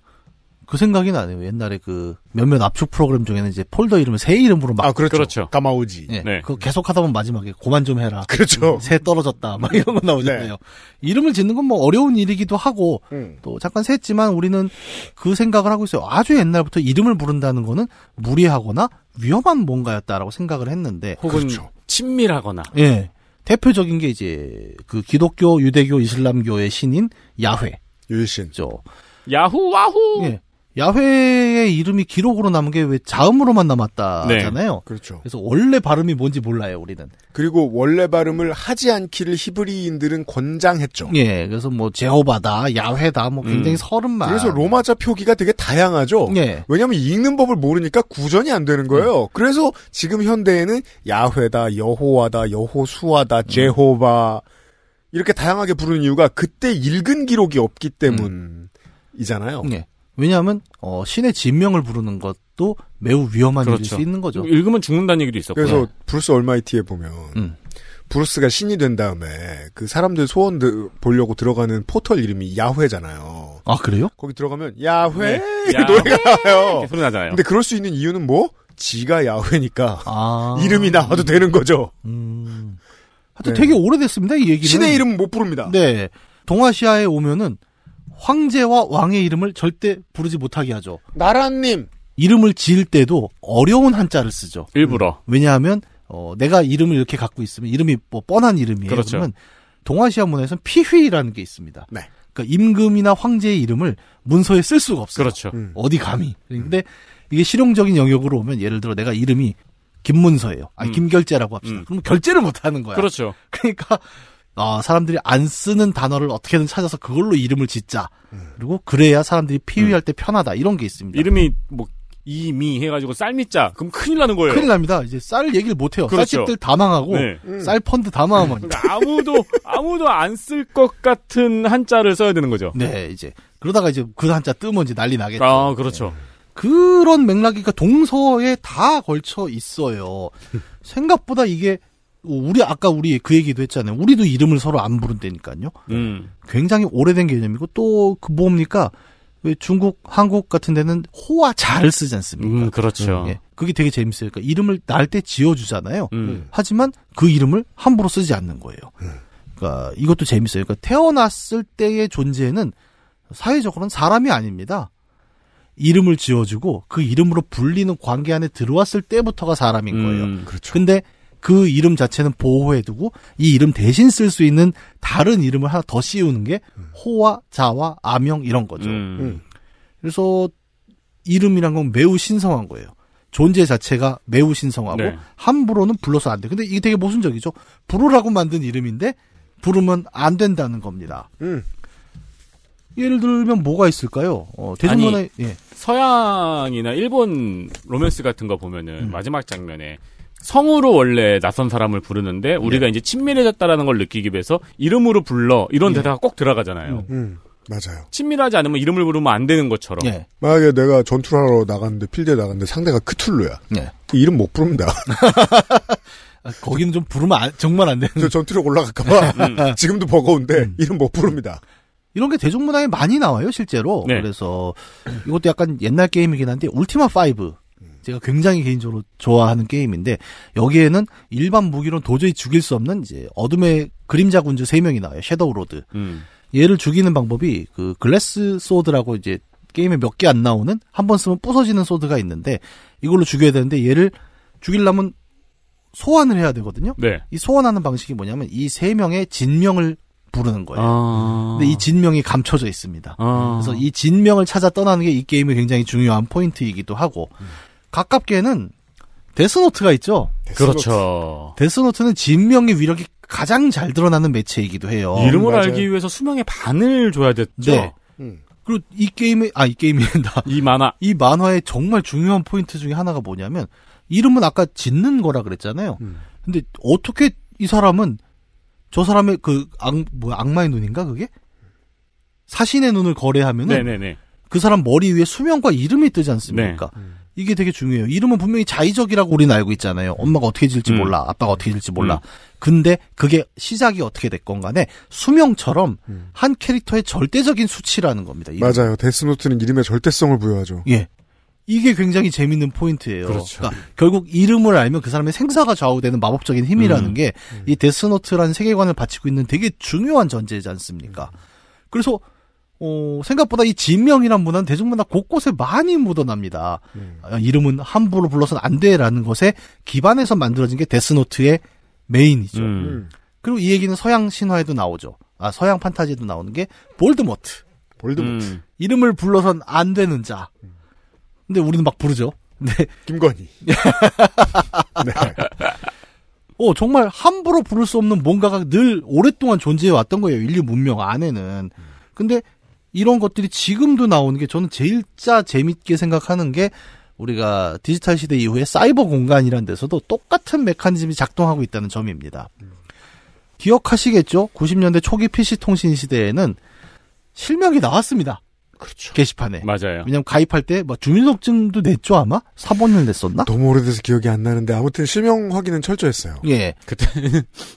그 생각이 나네요. 옛날에 그 몇몇 압축 프로그램 중에는 이제 폴더 이름을 새 이름으로 막 아, 그렇죠. 그렇죠. 까마우지. 예, 네. 네. 그 계속 하다 보면 마지막에 고만 좀 해라. 그렇죠. 음, 새 떨어졌다. 막 이런 거 나오잖아요. 네. 이름을 짓는 건 뭐 어려운 일이기도 하고 음. 또 잠깐 샜지만 우리는 그 생각을 하고 있어요. 아주 옛날부터 이름을 부른다는 거는 무리하거나 위험한 뭔가였다라고 생각을 했는데 혹은 그렇죠. 친밀하거나. 예. 네. 대표적인 게 이제 그 기독교, 유대교, 이슬람교의 신인 야훼. 유일신죠. 야후 와후. 예. 야훼의 이름이 기록으로 남은 게 왜 자음으로만 남았다잖아요. 네. 그렇죠. 그래서 원래 발음이 뭔지 몰라요, 우리는. 그리고 원래 발음을 하지 않기를 히브리인들은 권장했죠. 예, 그래서 뭐 제호바다, 야훼다, 뭐 굉장히 음. 서른만. 그래서 로마자 표기가 되게 다양하죠. 예. 왜냐하면 읽는 법을 모르니까 구전이 안 되는 거예요. 음. 그래서 지금 현대에는 야훼다, 여호와다, 여호수아다, 음. 제호바 이렇게 다양하게 부르는 이유가 그때 읽은 기록이 없기 때문이잖아요. 음. 예. 왜냐하면 어, 신의 진명을 부르는 것도 매우 위험한 그렇죠. 일일 수 있는 거죠. 읽으면 죽는다는 얘기도 있었고. 그래서 브루스 얼마이티에 보면 음. 브루스가 신이 된 다음에 그 사람들 소원들 보려고 들어가는 포털 이름이 야훼잖아요. 아 그래요? 거기 들어가면 야훼 네. 노래가 나와요. 소리 나잖아요. 근데 그럴 수 있는 이유는 뭐? 지가 야훼니까 아... 이름이 나와도 되는 거죠. 음... 하여튼 네. 되게 오래됐습니다 이 얘기는. 신의 이름 못 부릅니다. 네. 동아시아에 오면은 황제와 왕의 이름을 절대 부르지 못하게 하죠. 나라님 이름을 지을 때도 어려운 한자를 쓰죠. 일부러. 음. 왜냐하면 어, 내가 이름을 이렇게 갖고 있으면 이름이 뭐 뻔한 이름이에요. 그렇죠. 그러면 동아시아 문화에서는 피휘라는 게 있습니다. 네. 그러니까 임금이나 황제의 이름을 문서에 쓸 수가 없어요. 그렇죠. 음. 어디 감히. 음. 근데 이게 실용적인 영역으로 오면 예를 들어 내가 이름이 김문서예요. 아니 음. 김결제라고 합시다. 음. 그럼 결제를 못 하는 거야. 그렇죠. [laughs] 그러니까 어, 사람들이 안 쓰는 단어를 어떻게든 찾아서 그걸로 이름을 짓자. 음. 그리고 그래야 사람들이 피위할 음. 때 편하다. 이런 게 있습니다. 이름이 뭐 이미 해가지고 쌀미자 그럼 큰일 나는 거예요. 큰일 납니다. 이제 쌀 얘기를 못 해요. 그렇죠. 쌀집들 다 망하고 네. 쌀 펀드 다 망하면 아무도 아무도 안 쓸 것 같은 한자를 써야 되는 거죠. 네, 이제 그러다가 이제 그 한자 뜨면 이제 난리 나겠죠. 아, 그렇죠. 네. 그런 맥락이 동서에 다 걸쳐 있어요. [laughs] 생각보다 이게 우리 아까 우리 그 얘기도 했잖아요. 우리도 이름을 서로 안 부른다니까요. 음. 굉장히 오래된 개념이고 또 그 뭡니까? 왜 중국, 한국 같은 데는 호와 자를 쓰지 않습니까? 음, 그렇죠. 음, 예. 그게 되게 재밌어요. 그러니까 이름을 날 때 지어주잖아요. 음. 네. 하지만 그 이름을 함부로 쓰지 않는 거예요. 네. 그러니까 이것도 재밌어요. 그러니까 태어났을 때의 존재는 사회적으로는 사람이 아닙니다. 이름을 지어주고 그 이름으로 불리는 관계 안에 들어왔을 때부터가 사람인 음, 거예요. 그렇죠. 근데 그 이름 자체는 보호해두고 이 이름 대신 쓸 수 있는 다른 이름을 하나 더 씌우는 게 호와 자와 암영 이런 거죠. 음. 음. 그래서 이름이란 건 매우 신성한 거예요. 존재 자체가 매우 신성하고 네. 함부로는 불러서 안 돼. 근데 이게 되게 모순적이죠. 불호라고 만든 이름인데 부르면 안 된다는 겁니다. 음. 예를 들면 뭐가 있을까요? 어, 대중문화 예. 서양이나 일본 로맨스 같은 거 보면은 음. 마지막 장면에 성으로 원래 낯선 사람을 부르는데 우리가 예. 이제 친밀해졌다라는 걸 느끼기 위해서 이름으로 불러 이런 예. 대사가 예. 꼭 들어가잖아요. 음, 음, 맞아요. 친밀하지 않으면 이름을 부르면 안 되는 것처럼. 예. 만약에 내가 전투를 하러 나갔는데 필드에 나갔는데 상대가 크툴루야. 예. 이름 못 부릅니다. [laughs] 거기는 좀 부르면 안, 정말 안 되는. 저 전투력 올라갈까봐 [laughs] 음. 지금도 버거운데 음. 이름 못 부릅니다. 이런 게 대중문화에 많이 나와요 실제로. 네. 그래서 이것도 약간 옛날 게임이긴 한데 울티마 5. 제가 굉장히 개인적으로 좋아하는 게임인데 여기에는 일반 무기로는 도저히 죽일 수 없는 이제 어둠의 그림자 군주 세 명이 나와요. 섀도우 로드. 음. 얘를 죽이는 방법이 그 글래스 소드라고 이제 게임에 몇 개 안 나오는 한 번 쓰면 부서지는 소드가 있는데 이걸로 죽여야 되는데 얘를 죽이려면 소환을 해야 되거든요. 네. 이 소환하는 방식이 뭐냐면 이 세 명의 진명을 부르는 거예요. 아... 근데 이 진명이 감춰져 있습니다. 아... 그래서 이 진명을 찾아 떠나는 게 이 게임의 굉장히 중요한 포인트이기도 하고 음. 가깝게는 데스노트가 있죠. 데스노트. 그렇죠. 데스노트는 진명의 위력이 가장 잘 드러나는 매체이기도 해요. 음, 이름을 맞아요. 알기 위해서 수명의 반을 줘야 됐죠. 네. 음. 그리고 이 게임의 아이 게임이란다. [laughs] 이 만화. 이 만화의 정말 중요한 포인트 중에 하나가 뭐냐면 이름은 아까 짓는 거라 그랬잖아요. 음. 근데 어떻게 이 사람은 저 사람의 그악뭐 악마의 눈인가 그게 사신의 눈을 거래하면은 네네네. 네, 네. 그 사람 머리 위에 수명과 이름이 뜨지 네. 않습니까? 네. 음. 이게 되게 중요해요. 이름은 분명히 자의적이라고 우리는 알고 있잖아요. 엄마가 어떻게 질지 음. 몰라, 아빠가 어떻게 질지 몰라. 음. 근데 그게 시작이 어떻게 됐건 간에 수명처럼 음. 한 캐릭터의 절대적인 수치라는 겁니다. 이름. 맞아요. 데스노트는 이름의 절대성을 부여하죠. 예. 이게 굉장히 재밌는 포인트예요. 그렇죠. 그러니까 결국 이름을 알면 그 사람의 생사가 좌우되는 마법적인 힘이라는 음. 게이 음. 데스노트라는 세계관을 바치고 있는 되게 중요한 전제지 않습니까? 음. 그래서 어, 생각보다 이 진명이란 문화는 대중문화 곳곳에 많이 묻어납니다. 음. 어, 이름은 함부로 불러선 안 돼라는 것에 기반해서 만들어진 게 데스노트의 메인이죠. 음. 음. 그리고 이 얘기는 서양 신화에도 나오죠. 아, 서양 판타지에도 나오는 게 볼드모트. 볼드모트. 음. 이름을 불러선 안 되는 자. 근데 우리는 막 부르죠. [laughs] 네. 김건희. [laughs] 네. 어, 정말 함부로 부를 수 없는 뭔가가 늘 오랫동안 존재해왔던 거예요. 인류 문명 안에는. 근데 이런 것들이 지금도 나오는 게 저는 제일짜 재밌게 생각하는 게 우리가 디지털 시대 이후에 사이버 공간이란 데서도 똑같은 메커니즘이 작동하고 있다는 점입니다. 기억하시겠죠? 90년대 초기 PC 통신 시대에는 실명이 나왔습니다. 그렇죠. 게시판에. 맞아요. 왜냐면 가입할 때 뭐 주민등록증도 냈죠 아마? 사본을 냈었나? 너무 오래돼서 기억이 안 나는데 아무튼 실명 확인은 철저했어요. 예. 그때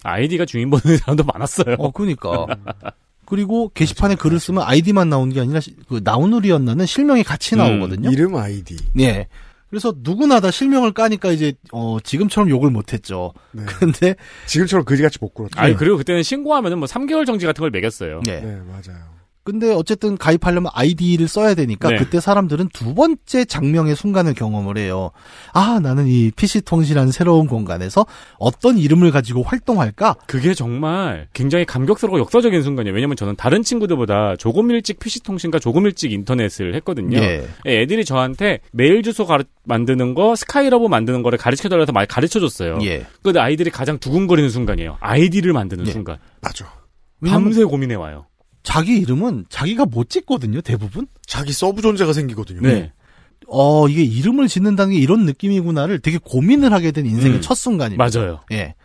아이디가 주민번호인 사람도 많았어요. 어, 그니까. [laughs] 그리고 게시판에 맞아. 글을 쓰면 아이디만 나오는 게 아니라 그 나우누리였나는 실명이 같이 음, 나오거든요. 음, 이름 아이디. 네. 그래서 누구나 다 실명을 까니까 이제 어 지금처럼 욕을 못 했죠. 네. [laughs] 근데 지금처럼 그지같이 못 굴었죠. 아니 네. 그리고 그때는 신고하면은 뭐 3개월 정지 같은 걸 매겼어요. 네, 네 맞아요. 근데 어쨌든 가입하려면 아이디를 써야 되니까 네. 그때 사람들은 두 번째 장명의 순간을 경험을 해요. 아, 나는 이 PC통신이라는 새로운 공간에서 어떤 이름을 가지고 활동할까? 그게 정말 굉장히 감격스럽고 역사적인 순간이에요. 왜냐면 저는 다른 친구들보다 조금 일찍 PC통신과 조금 일찍 인터넷을 했거든요. 네. 예. 애들이 저한테 메일 주소 가르, 만드는 거, 스카이러브 만드는 거를 가르쳐달라고 해서 말 가르쳐줬어요. 예. 근데 아이들이 가장 두근거리는 순간이에요. 아이디를 만드는 예. 순간. 맞아. 밤새 고민해와요. 자기 이름은 자기가 못 짓거든요, 대부분. 자기 서브 존재가 생기거든요. 네. 어, 이게 이름을 짓는다는 게 이런 느낌이구나를 되게 고민을 하게 된 인생의 음. 첫 순간입니다. 맞아요. 예.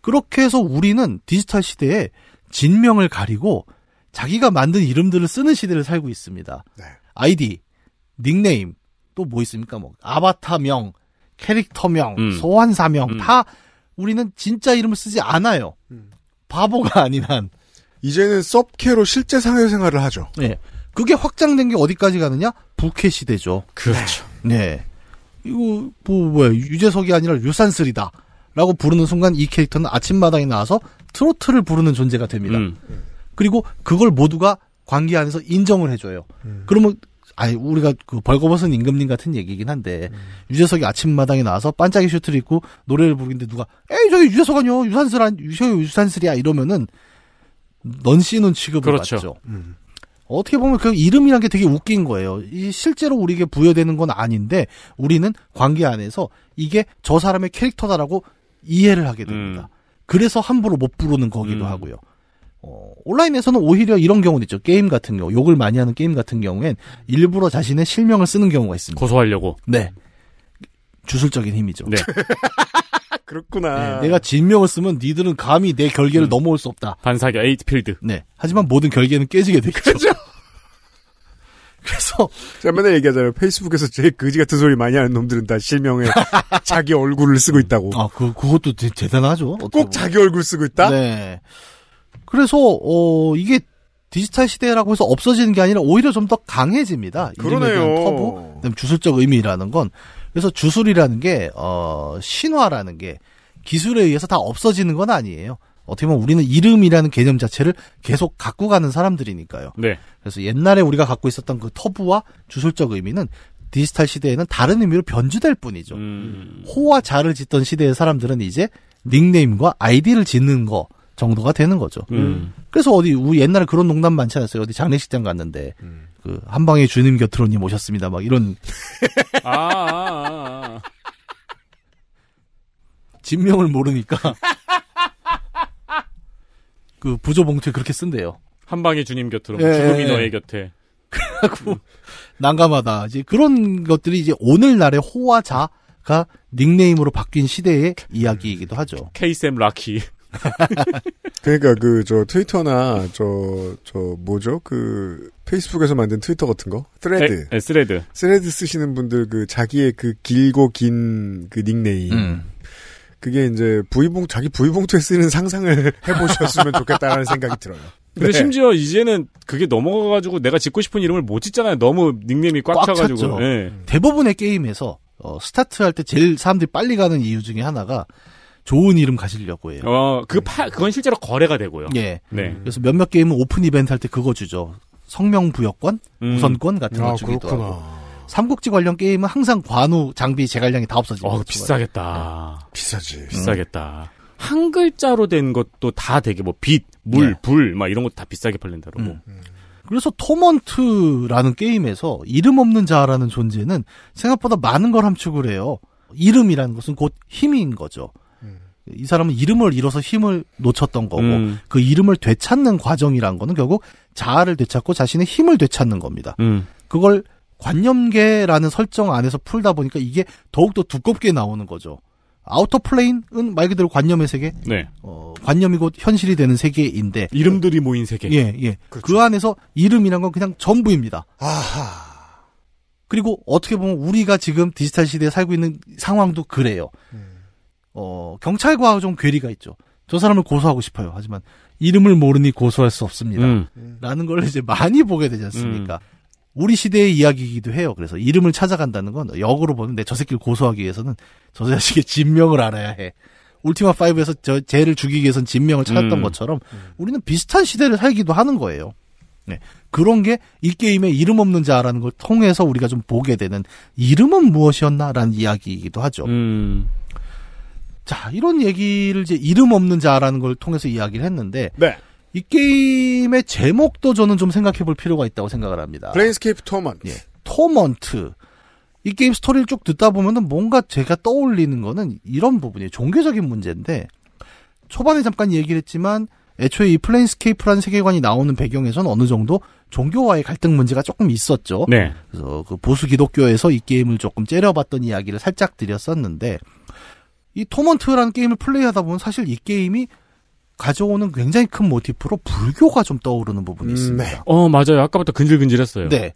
그렇게 해서 우리는 디지털 시대에 진명을 가리고 자기가 만든 이름들을 쓰는 시대를 살고 있습니다. 네. 아이디, 닉네임, 또 뭐 있습니까? 뭐, 아바타명, 캐릭터명, 음. 소환사명, 음. 다 우리는 진짜 이름을 쓰지 않아요. 음. 바보가 [laughs] 아닌 한. 이제는 섭캐로 실제 사회생활을 하죠. 네. 그게 확장된 게 어디까지 가느냐? 부캐 시대죠. 그렇죠. 네. 네. 이거 뭐 뭐야 유재석이 아니라 유산슬이다. 라고 부르는 순간 이 캐릭터는 아침마당에 나와서 트로트를 부르는 존재가 됩니다. 음. 그리고 그걸 모두가 관계 안에서 인정을 해줘요. 음. 그러면 아니 우리가 그 벌거벗은 임금님 같은 얘기긴 한데 음. 유재석이 아침마당에 나와서 반짝이 슈트를 입고 노래를 부르는데 누가 에이 저기 유재석 아니요 유산슬 아니, 유산슬이야 이러면은 넌씨는 취급을 그렇죠. 받죠. 음. 어떻게 보면 그 이름이란 게 되게 웃긴 거예요. 이 실제로 우리에게 부여되는 건 아닌데 우리는 관계 안에서 이게 저 사람의 캐릭터다라고 이해를 하게 됩니다. 음. 그래서 함부로 못 부르는 거기도 음. 하고요. 어, 온라인에서는 오히려 이런 경우도 있죠. 게임 같은 경우, 욕을 많이 하는 게임 같은 경우엔 일부러 자신의 실명을 쓰는 경우가 있습니다. 고소하려고. 네. 주술적인 힘이죠. 네. [laughs] 그렇구나. 네, 내가 진명을 쓰면 니들은 감히 내 결계를 음. 넘어올 수 없다. 반사계 에이트필드. 네. 하지만 모든 결계는 깨지게 되겠죠. 그죠? [laughs] 그래서 제가 맨날 얘기하잖아요. 페이스북에서 제 거지 같은 소리 많이 하는 놈들은 다 실명에 [laughs] 자기 얼굴을 쓰고 있다고. 아, 그 그것도 대, 대단하죠. 꼭 자기 얼굴 쓰고 있다. 네. 그래서 어 이게 디지털 시대라고 해서 없어지는 게 아니라 오히려 좀 더 강해집니다. 그러네요. 터보, 주술적 의미라는 건 그래서 주술이라는 게, 어, 신화라는 게 기술에 의해서 다 없어지는 건 아니에요. 어떻게 보면 우리는 이름이라는 개념 자체를 계속 갖고 가는 사람들이니까요. 네. 그래서 옛날에 우리가 갖고 있었던 그 터부와 주술적 의미는 디지털 시대에는 다른 의미로 변주될 뿐이죠. 음. 호와 자를 짓던 시대의 사람들은 이제 닉네임과 아이디를 짓는 거 정도가 되는 거죠. 음. 음. 그래서 어디 옛날에 그런 농담 많지 않았어요. 어디 장례식장 갔는데 음. 그 한방의 주님 곁으로님 모셨습니다. 막 이런 [laughs] 아, 아, 아, 진명을 모르니까 그 부조 봉투에 그렇게 쓴대요. 한방의 주님 곁으로 뭐 예, 죽음이 예, 예. 너의 곁에. 그래고 난감하다. 이제 그런 것들이 이제 오늘날의 호화 자가 닉네임으로 바뀐 시대의 이야기이기도 하죠. KSM 라키. [laughs] 그러니까 그 저 트위터나 저저 저 뭐죠 그 페이스북에서 만든 트위터 같은 거 스레드 에, 에, 스레드 스레드 쓰시는 분들 그 자기의 그 길고 긴 그 닉네임 음. 그게 이제 부이봉 자기 부이봉투에 쓰는 상상을 [laughs] 해보셨으면 좋겠다라는 생각이 들어요. 근데 네. 심지어 이제는 그게 넘어가가지고 내가 짓고 싶은 이름을 못 짓잖아요. 너무 닉네임이 꽉, 꽉 차가지고. 네. 대부분의 게임에서 어, 스타트할 때 제일 사람들이 빨리 가는 이유 중에 하나가 좋은 이름 가시려고 해요. 어, 그 파, 그건 실제로 거래가 되고요. 예. 네. 그래서 몇몇 게임은 오픈 이벤트 할 때 그거 주죠. 성명 부여권, 음. 우선권 같은 아, 거 주기도 그렇구나. 하고. 삼국지 관련 게임은 항상 관우 장비 재갈량이 다 없어지고. 어, 비싸겠다. 네. 비싸지. 음. 비싸겠다. 음. 한 글자로 된 것도 다 되게 뭐 빛, 물, 네. 불, 막 이런 것도 다 비싸게 팔린다 그러고. 음. 음. 그래서 토먼트라는 게임에서 이름 없는 자라는 존재는 생각보다 많은 걸 함축을 해요. 이름이라는 것은 곧 힘인 거죠. 이 사람은 이름을 잃어서 힘을 놓쳤던 거고 음. 그 이름을 되찾는 과정이란 거는 결국 자아를 되찾고 자신의 힘을 되찾는 겁니다. 음. 그걸 관념계라는 설정 안에서 풀다 보니까 이게 더욱더 두껍게 나오는 거죠. 아우터 플레인은 말 그대로 관념의 세계. 네. 어, 관념이 곧 현실이 되는 세계인데 이름들이 모인 세계. 예, 예. 그렇죠. 그 안에서 이름이란 건 그냥 전부입니다. 아하. 그리고 어떻게 보면 우리가 지금 디지털 시대에 살고 있는 상황도 그래요. 음. 어, 경찰과 좀 괴리가 있죠. 저 사람을 고소하고 싶어요. 하지만 이름을 모르니 고소할 수 없습니다. 음. 라는 걸 이제 많이 보게 되지 않습니까? 음. 우리 시대의 이야기이기도 해요. 그래서 이름을 찾아간다는 건 역으로 보는데저 새끼를 고소하기 위해서는 저 자식의 진명을 알아야 해. 울티마 5에서 저 쟤를 죽이기 위해선 진명을 찾았던 음. 것처럼 우리는 비슷한 시대를 살기도 하는 거예요. 네. 그런 게 이 게임의 이름 없는 자라는 걸 통해서 우리가 좀 보게 되는 이름은 무엇이었나라는 이야기이기도 하죠. 음. 자, 이런 얘기를 이제 이름 없는 자라는 걸 통해서 이야기를 했는데 네. 이 게임의 제목도 저는 좀 생각해 볼 필요가 있다고 생각을 합니다. 플레인스케이프 토먼트. 예. 토먼트. 이 게임 스토리를 쭉 듣다 보면은 뭔가 제가 떠올리는 거는 이런 부분이에요. 종교적인 문제인데 초반에 잠깐 얘기를 했지만 애초에 이 플레인스케이프라는 세계관이 나오는 배경에서는 어느 정도 종교와의 갈등 문제가 조금 있었죠. 네. 그래서 그 보수 기독교에서 이 게임을 조금 째려봤던 이야기를 살짝 드렸었는데 이 토먼트라는 게임을 플레이하다 보면 사실 이 게임이 가져오는 굉장히 큰 모티프로 불교가 좀 떠오르는 부분이 음, 있습니다. 음, 네. 어, 맞아요. 아까부터 근질근질했어요. 네.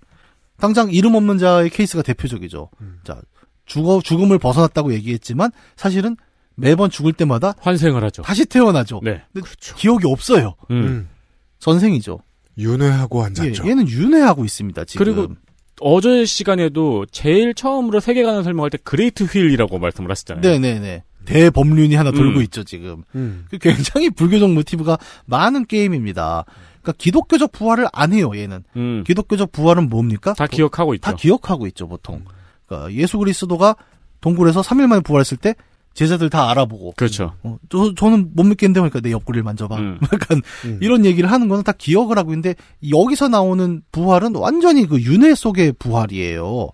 당장 이름 없는 자의 케이스가 대표적이죠. 음. 자, 죽어, 죽음을 벗어났다고 얘기했지만 사실은 매번 죽을 때마다 환생을 하죠. 다시 태어나죠. 네. 그렇죠. 기억이 없어요. 음. 전생이죠. 음. 윤회하고 앉았죠. 예, 얘는 윤회하고 있습니다. 지금. 그리고 어제 시간에도 제일 처음으로 세계관을 설명할 때 그레이트 휠이라고 말씀을 하셨잖아요. 네네네. 대법륜이 하나 돌고 음. 있죠 지금. 음. 그 굉장히 불교적 모티브가 많은 게임입니다. 그러니까 기독교적 부활을 안 해요 얘는. 음. 기독교적 부활은 뭡니까? 다 기억하고 있죠. 다 기억하고 있죠 보통. 그러니까 예수 그리스도가 동굴에서 3일 만에 부활했을 때 제자들 다 알아보고. 그렇죠. 어, 저, 저는 못 믿겠는데 그러니까 내 옆구리를 만져봐. 음. [laughs] 약간 음. 이런 얘기를 하는 거는 다 기억을 하고 있는데 여기서 나오는 부활은 완전히 그 윤회 속의 부활이에요.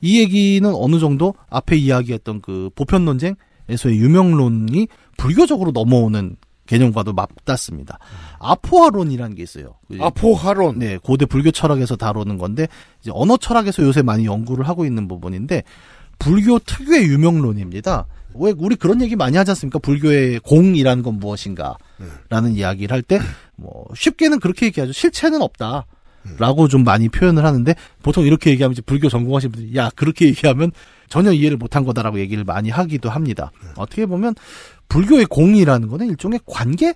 이 얘기는 어느 정도 앞에 이야기했던 그 보편 논쟁에서의 유명론이 불교적으로 넘어오는 개념과도 맞닿습니다. 아포하론이라는 게 있어요. 그 아포하론. 네, 고대 불교 철학에서 다루는 건데 이제 언어 철학에서 요새 많이 연구를 하고 있는 부분인데 불교 특유의 유명론입니다. 왜 우리 그런 얘기 많이 하지 않습니까? 불교의 공이라는 건 무엇인가? 라는 이야기를 할때뭐 쉽게는 그렇게 얘기하죠. 실체는 없다. 라고 좀 많이 표현을 하는데 보통 이렇게 얘기하면 이제 불교 전공하신 분들이 야 그렇게 얘기하면 전혀 이해를 못한 거다라고 얘기를 많이 하기도 합니다. 어떻게 보면 불교의 공이라는 거는 일종의 관계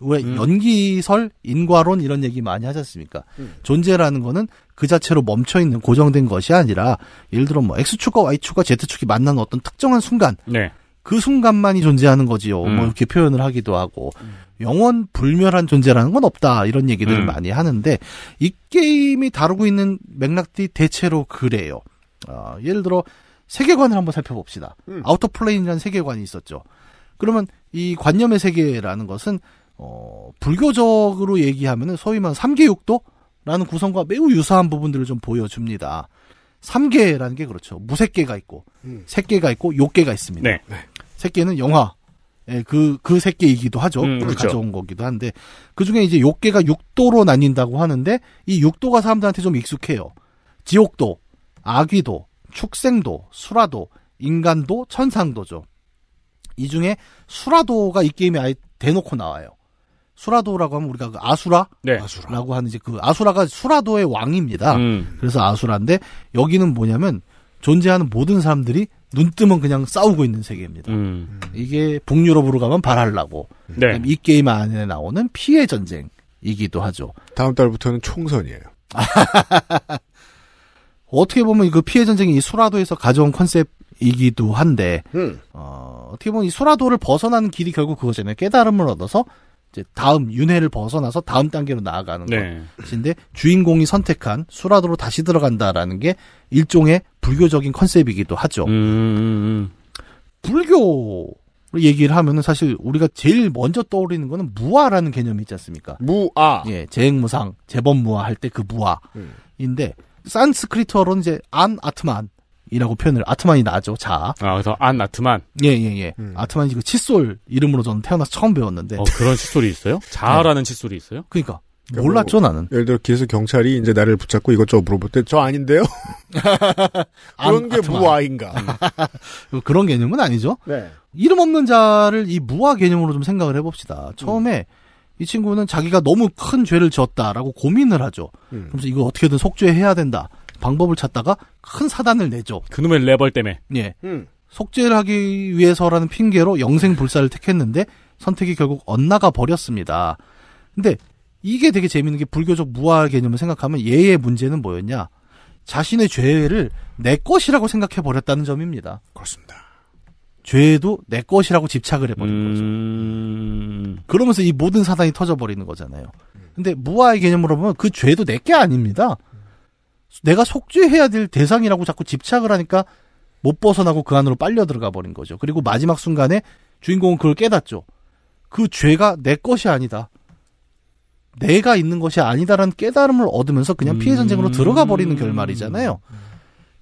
왜 음. 연기설, 인과론 이런 얘기 많이 하셨습니까? 음. 존재라는 거는 그 자체로 멈춰 있는 고정된 것이 아니라 예를 들어 뭐 x축과 y축과 z축이 만나는 어떤 특정한 순간 네. 그 순간만이 존재하는 거지요. 뭐 음. 뭐 이렇게 표현을 하기도 하고 음. 영원 불멸한 존재라는 건 없다 이런 얘기들을 음. 많이 하는데 이 게임이 다루고 있는 맥락들이 대체로 그래요. 어, 예를 들어 세계관을 한번 살펴봅시다. 음. 아우터 플레인이라는 세계관이 있었죠. 그러면 이 관념의 세계라는 것은 어, 불교적으로 얘기하면은 소위 말하는 삼계육도라는 구성과 매우 유사한 부분들을 좀 보여줍니다. 삼계라는 게 그렇죠. 무색계가 있고, 음. 색계가 있고, 욕계가 있습니다. 네. 네. 색계는 영화. 예, 그, 그 새끼이기도 하죠. 음, 그렇죠. 가져온 거기도 한데, 그 중에 이제 욕계가 육도로 나뉜다고 하는데, 이 육도가 사람들한테 좀 익숙해요. 지옥도, 아귀도, 축생도, 수라도, 인간도, 천상도죠. 이 중에 수라도가 이 게임에 아예 대놓고 나와요. 수라도라고 하면 우리가 그 아수라? 네. 라고 하는 이제 그 아수라가 수라도의 왕입니다. 음. 그래서 아수라인데 여기는 뭐냐면 존재하는 모든 사람들이 눈뜨면 그냥 싸우고 있는 세계입니다. 음. 이게 북유럽으로 가면 발할라고. 네. 이 게임 안에 나오는 피해 전쟁이기도 하죠. 다음 달부터는 총선이에요. [laughs] 어떻게 보면 그 피해 전쟁이 이 수라도에서 가져온 컨셉이기도 한데 음. 어, 어떻게 보면 이 수라도를 벗어나는 길이 결국 그거잖아요. 깨달음을 얻어서 이제 다음 윤회를 벗어나서 다음 단계로 나아가는 네. 것인데 주인공이 선택한 수라도로 다시 들어간다라는 게 일종의 불교적인 컨셉이기도 하죠. 음... 음, 음. 불교 얘기를 하면은 사실 우리가 제일 먼저 떠오르는 거는 무아라는 개념이 있지 않습니까? 무아. 예, 재행무상, 재범무아 할 때 그 무아인데 산스크리트어로는 이제 안 아트만 이라고 표현을 아트만이 나죠. 자. 아, 그래서 안 아트만. 예, 예, 예. 음. 아트만이 그 칫솔 이름으로 저는 태어나서 처음 배웠는데. 어, 그런 칫솔이 있어요? 자라는 네. 칫솔이 있어요? 그러니까, 그러니까 몰랐죠 뭐 나는. 예를 들어 길에서 경찰이 이제 나를 붙잡고 이것저것 물어볼 때 저 아닌데요. [laughs] 그런 게 무아인가. 음. [laughs] 그런 개념은 아니죠. 네. 이름 없는 자를 이 무아 개념으로 좀 생각을 해봅시다. 처음에 음. 이 친구는 자기가 너무 큰 죄를 지었다라고 고민을 하죠. 음. 그래서 이거 어떻게든 속죄해야 된다. 방법을 찾다가 큰 사단을 내죠. 그놈의 레벌 때문에. 예. 음. 속죄를 하기 위해서라는 핑계로 영생 불사를 택했는데 선택이 결국 엇나가 버렸습니다. 근데 이게 되게 재밌는 게 불교적 무아 개념을 생각하면 예의 문제는 뭐였냐? 자신의 죄를 내 것이라고 생각해 버렸다는 점입니다. 그렇습니다. 죄도 내 것이라고 집착을 해버린 음... 거죠. 그러면서 이 모든 사단이 터져버리는 거잖아요. 근데 무아의 개념으로 보면 그 죄도 내 게 아닙니다. 내가 속죄해야 될 대상이라고 자꾸 집착을 하니까 못 벗어나고 그 안으로 빨려 들어가 버린 거죠. 그리고 마지막 순간에 주인공은 그걸 깨닫죠. 그 죄가 내 것이 아니다. 내가 있는 것이 아니다라는 깨달음을 얻으면서 그냥 피해 전쟁으로 들어가 버리는 결말이잖아요. 음.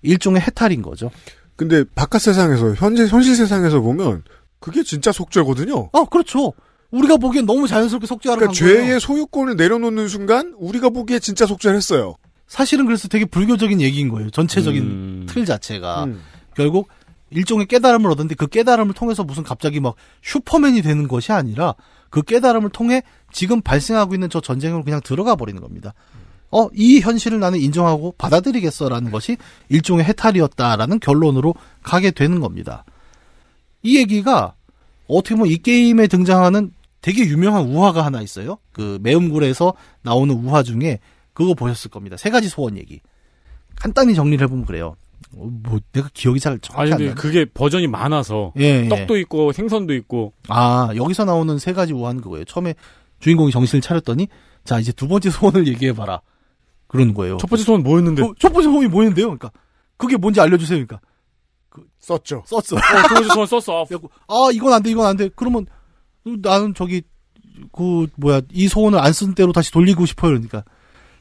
일종의 해탈인 거죠. 근데 바깥 세상에서 현재 현실 세상에서 보면 그게 진짜 속죄거든요. 아 그렇죠. 우리가 보기엔 너무 자연스럽게 속죄하는 그러니까 죄의 소유권을 내려놓는 순간 우리가 보기에 진짜 속죄를 했어요. 사실은 그래서 되게 불교적인 얘기인 거예요. 전체적인 음. 틀 자체가. 음. 결국 일종의 깨달음을 얻었는데 그 깨달음을 통해서 무슨 갑자기 막 슈퍼맨이 되는 것이 아니라 그 깨달음을 통해 지금 발생하고 있는 저 전쟁으로 그냥 들어가 버리는 겁니다. 어, 이 현실을 나는 인정하고 받아들이겠어라는 것이 일종의 해탈이었다라는 결론으로 가게 되는 겁니다. 이 얘기가 어떻게 보면 이 게임에 등장하는 되게 유명한 우화가 하나 있어요. 그 매음굴에서 나오는 우화 중에 그거 보셨을 겁니다. 세 가지 소원 얘기. 간단히 정리를 해보면 그래요. 어, 뭐 내가 기억이 잘 정확히 아니, 안 나. 그게 버전이 많아서 예, 예, 떡도 있고 생선도 있고. 아 여기서 나오는 세 가지 우한 그거예요. 처음에 주인공이 정신을 차렸더니 자 이제 두 번째 소원을 얘기해봐라 그런 거예요. 첫 번째 소원 뭐였는데? 어, 첫 번째 소원이 뭐였는데요? 그니까 그게 뭔지 알려주세요. 그니까 그, 썼죠. 썼어. 어, 두 번째 소원 썼어. [laughs] 아 이건 안 돼, 이건 안 돼. 그러면 나는 저기 그 뭐야 이 소원을 안 쓴 대로 다시 돌리고 싶어요. 그러니까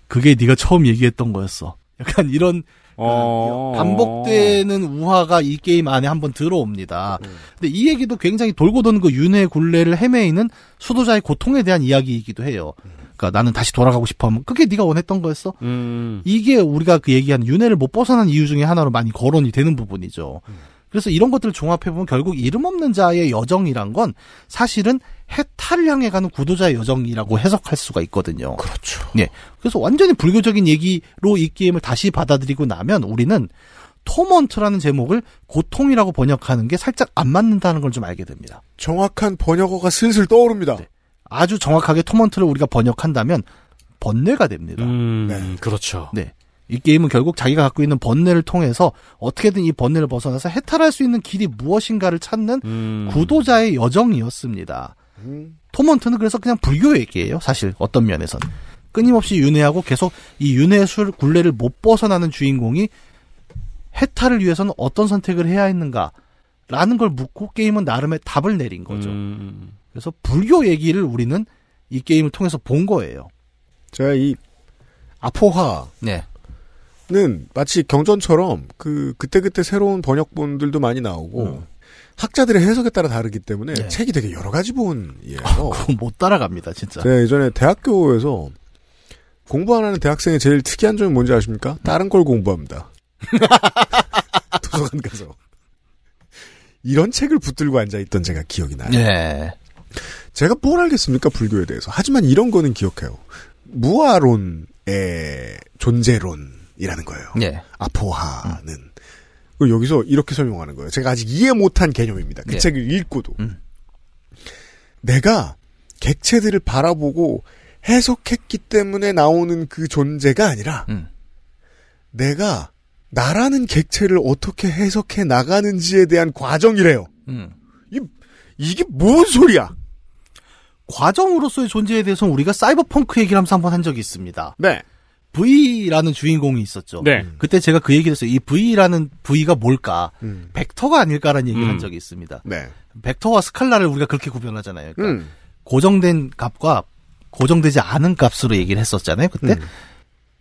그게 네가 처음 얘기했던 거였어. 약간 이런 그 어... 반복되는 우화가 이 게임 안에 한번 들어옵니다. 음. 근데 이 얘기도 굉장히 돌고 도는 그 윤회 굴레를 헤매이는 수도자의 고통에 대한 이야기이기도 해요. 그러니까 나는 다시 돌아가고 싶어 하면 그게 네가 원했던 거였어. 음. 이게 우리가 그 얘기하는 윤회를 못 벗어난 이유 중에 하나로 많이 거론이 되는 부분이죠. 음. 그래서 이런 것들을 종합해보면 결국 이름 없는 자의 여정이란 건 사실은 해탈을 향해 가는 구도자의 여정이라고 해석할 수가 있거든요. 그렇죠. 예. 그래서 완전히 불교적인 얘기로 이 게임을 다시 받아들이고 나면 우리는 토먼트라는 제목을 고통이라고 번역하는 게 살짝 안 맞는다는 걸 좀 알게 됩니다. 정확한 번역어가 슬슬 떠오릅니다. 네. 아주 정확하게 토먼트를 우리가 번역한다면 번뇌가 됩니다. 네. 음, 네. 그렇죠. 네. 이 게임은 결국 자기가 갖고 있는 번뇌를 통해서 어떻게든 이 번뇌를 벗어나서 해탈할 수 있는 길이 무엇인가를 찾는 음. 구도자의 여정이었습니다. 음. 토먼트는 그래서 그냥 불교 얘기예요. 사실 어떤 면에선 끊임없이 윤회하고 계속 이 윤회술 굴레를 못 벗어나는 주인공이 해탈을 위해서는 어떤 선택을 해야 했는가라는 걸 묻고 게임은 나름의 답을 내린 거죠. 음. 그래서 불교 얘기를 우리는 이 게임을 통해서 본 거예요. 제가 이 아포화 네. 는 마치 경전처럼 그 그때그때 새로운 번역본들도 많이 나오고 음. 학자들의 해석에 따라 다르기 때문에 네. 책이 되게 여러 가지 본이에요. 아, 못 따라갑니다, 진짜. 네, 예전에 대학교에서 공부 안 하는 대학생의 제일 특이한 점이 뭔지 아십니까? 다른 걸 공부합니다. [laughs] 도서관 가서. 이런 책을 붙들고 앉아있던 제가 기억이 나요. 네. 제가 뭘 알겠습니까, 불교에 대해서. 하지만 이런 거는 기억해요. 무아론의 존재론. 이라는 거예요. 예. 아포하는. 음. 그리고 여기서 이렇게 설명하는 거예요. 제가 아직 이해 못한 개념입니다. 그 예. 책을 읽고도. 음. 내가 객체들을 바라보고 해석했기 때문에 나오는 그 존재가 아니라, 음. 내가 나라는 객체를 어떻게 해석해 나가는지에 대한 과정이래요. 음. 이, 이게 뭔 소리야? 과정으로서의 존재에 대해서는 우리가 사이버펑크 얘기를 하면서 한번한 적이 있습니다. 네. V라는 주인공이 있었죠. 네. 음. 그때 제가 그 얘기를 했어요. 이 V라는 V가 뭘까? 음. 벡터가 아닐까라는 얘기를 음. 한 적이 있습니다. 네. 벡터와 스칼라를 우리가 그렇게 구별하잖아요. 그러니까 음. 고정된 값과 고정되지 않은 값으로 얘기를 했었잖아요. 그때 음.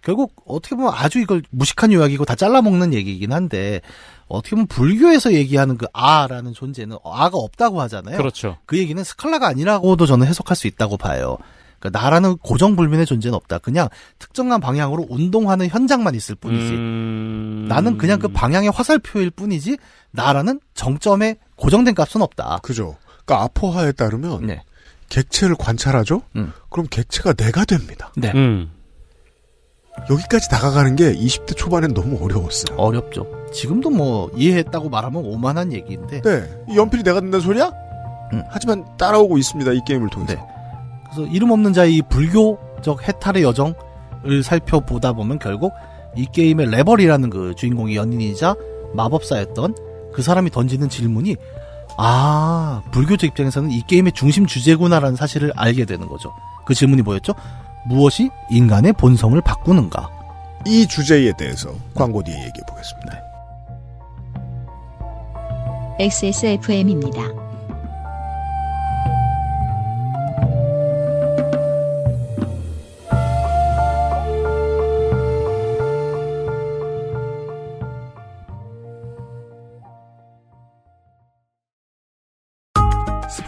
결국 어떻게 보면 아주 이걸 무식한 요약이고 다 잘라먹는 얘기이긴 한데 어떻게 보면 불교에서 얘기하는 그 아라는 존재는 아가 없다고 하잖아요. 그렇죠. 그 얘기는 스칼라가 아니라고도 저는 해석할 수 있다고 봐요. 그러니까 나라는 고정불민의 존재는 없다. 그냥 특정한 방향으로 운동하는 현장만 있을 뿐이지. 음... 나는 그냥 그 방향의 화살표일 뿐이지. 나라는 정점에 고정된 값은 없다. 그죠. 그러니까 아포하에 따르면 네. 객체를 관찰하죠. 음. 그럼 객체가 내가 됩니다. 네. 음. 여기까지 다가가는게 20대 초반엔 너무 어려웠어요. 어렵죠. 지금도 뭐 이해했다고 말하면 오만한 얘기인데. 네. 연필이 내가 된다는 소리야? 음. 하지만 따라오고 있습니다. 이 게임을 통해서. 네. 그래서 이름 없는 자의 불교적 해탈의 여정을 살펴보다 보면 결국 이 게임의 레벌이라는 그주인공이 연인이자 마법사였던 그 사람이 던지는 질문이 아 불교적 입장에서는 이 게임의 중심 주제구나라는 사실을 알게 되는 거죠. 그 질문이 뭐였죠? 무엇이 인간의 본성을 바꾸는가? 이 주제에 대해서 광고 뒤에 얘기해 보겠습니다. XSFM입니다.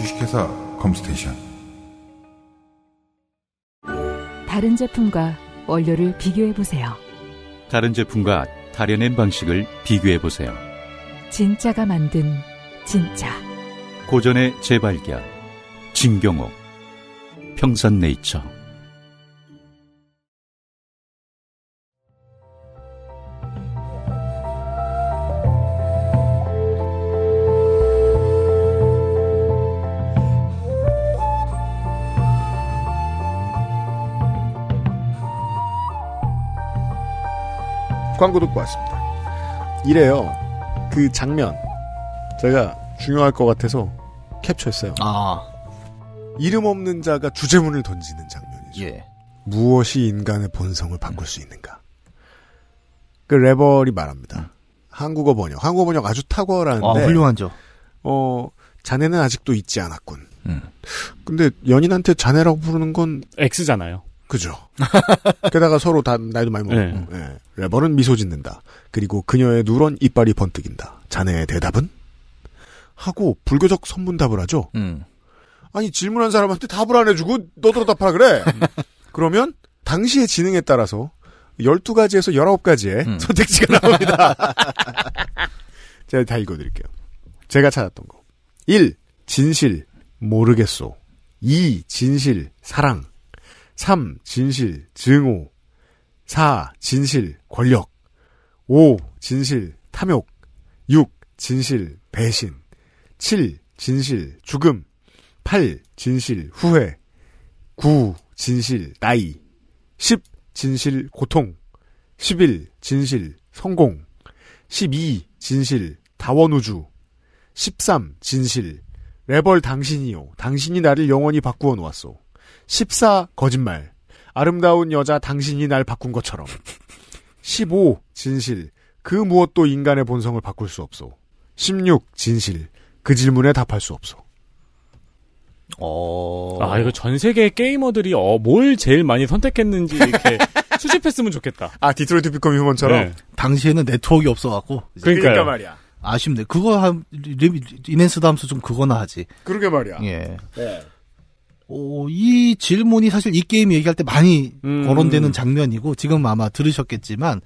주식회사 컴스테이션 다른 제품과 원료를 비교해 보세요. 다른 제품과 다려낸 방식을 비교해 보세요. 진짜가 만든 진짜. 고전의 재발견. 진경옥. 평산네이처. 광고 듣고 왔습니다. 이래요. 그 장면 제가 중요할 것 같아서 캡처했어요. 아. 이름 없는 자가 주제문을 던지는 장면이죠. 예. 무엇이 인간의 본성을 바꿀 음. 수 있는가? 그 레벌이 말합니다. 음. 한국어 번역, 한국어 번역 아주 탁월한데. 아, 훌륭하죠. 어, 자네는 아직도 잊지 않았군. 음. 근데 연인한테 자네라고 부르는 건 X잖아요. 그죠. [laughs] 게다가 서로 다 나이도 많이 먹고. 네. 네. 레버는 미소 짓는다. 그리고 그녀의 누런 이빨이 번뜩인다. 자네의 대답은? 하고 불교적 선문답을 하죠. 음. 아니 질문한 사람한테 답을 안 해주고 너도 답하라 그래. [laughs] 그러면 당시의 지능에 따라서 12가지에서 19가지의 음. [laughs] 선택지가 나옵니다. 제가 다 읽어드릴게요. 제가 찾았던 거. 1. 진실. 모르겠소. 2. 진실. 사랑. 3. 진실, 증오. 4. 진실, 권력. 5. 진실, 탐욕. 6. 진실, 배신. 7. 진실, 죽음. 8. 진실, 후회. 9. 진실, 나이. 10. 진실, 고통. 11. 진실, 성공. 12. 진실, 다원우주. 13. 진실, 레벌 당신이요. 당신이 나를 영원히 바꾸어 놓았소. 14. 거짓말. 아름다운 여자 당신이 날 바꾼 것처럼. 15. 진실. 그 무엇도 인간의 본성을 바꿀 수 없소. 16. 진실. 그 질문에 답할 수 없소. 어. 아, 이거 전 세계 게이머들이 어, 뭘 제일 많이 선택했는지 이렇게 [laughs] 수집했으면 좋겠다. 아, 디트로이트 비컴 휴먼처럼? 네. 당시에는 네트워크가 없어갖고. 그러니까 말이야. 아쉽네. 그거 한, 인넨스 담수 좀 그거나 하지. 그러게 말이야. 예. 네. 어, 이 질문이 사실 이 게임 얘기할 때 많이 음. 거론되는 장면이고 지금 아마 들으셨겠지만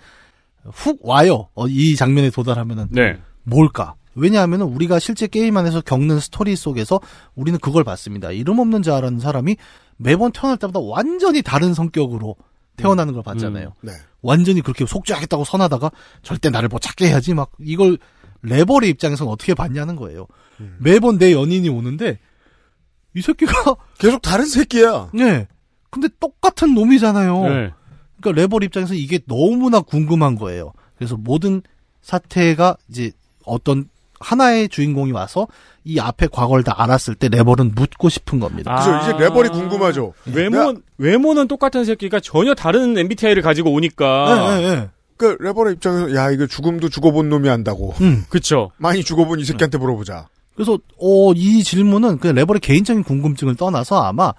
훅 와요. 어, 이 장면에 도달하면은 네. 뭘까? 왜냐하면 우리가 실제 게임 안에서 겪는 스토리 속에서 우리는 그걸 봤습니다. 이름 없는 자라는 사람이 매번 태어날 때마다 완전히 다른 성격으로 태어나는 걸 봤잖아요. 음. 네. 완전히 그렇게 속죄하겠다고 선하다가 절대 나를 뭐 찾게 해야지 막 이걸 레버의 입장에서는 어떻게 봤냐는 거예요. 음. 매번 내 연인이 오는데 이 새끼가 [laughs] 계속 다른 새끼야. 네. 근데 똑같은 놈이잖아요. 네. 그러니까 레벌 입장에서 이게 너무나 궁금한 거예요. 그래서 모든 사태가 이제 어떤 하나의 주인공이 와서 이 앞에 과거를 다 알았을 때 레벌은 묻고 싶은 겁니다. 아~ 그죠. 이제 아. 레벌이 궁금하죠. 외모, 내 외모는 똑같은 새끼가 전혀 다른 MBTI를 가지고 오니까. 네, 네, 네. 그 레버의 입장에서 야 이거 죽음도 죽어본 놈이 한다고. 음. 그쵸. 많이 죽어본 이 새끼한테 네. 물어보자. 그래서 어, 이 질문은 그냥 레버의 개인적인 궁금증을 떠나서 아마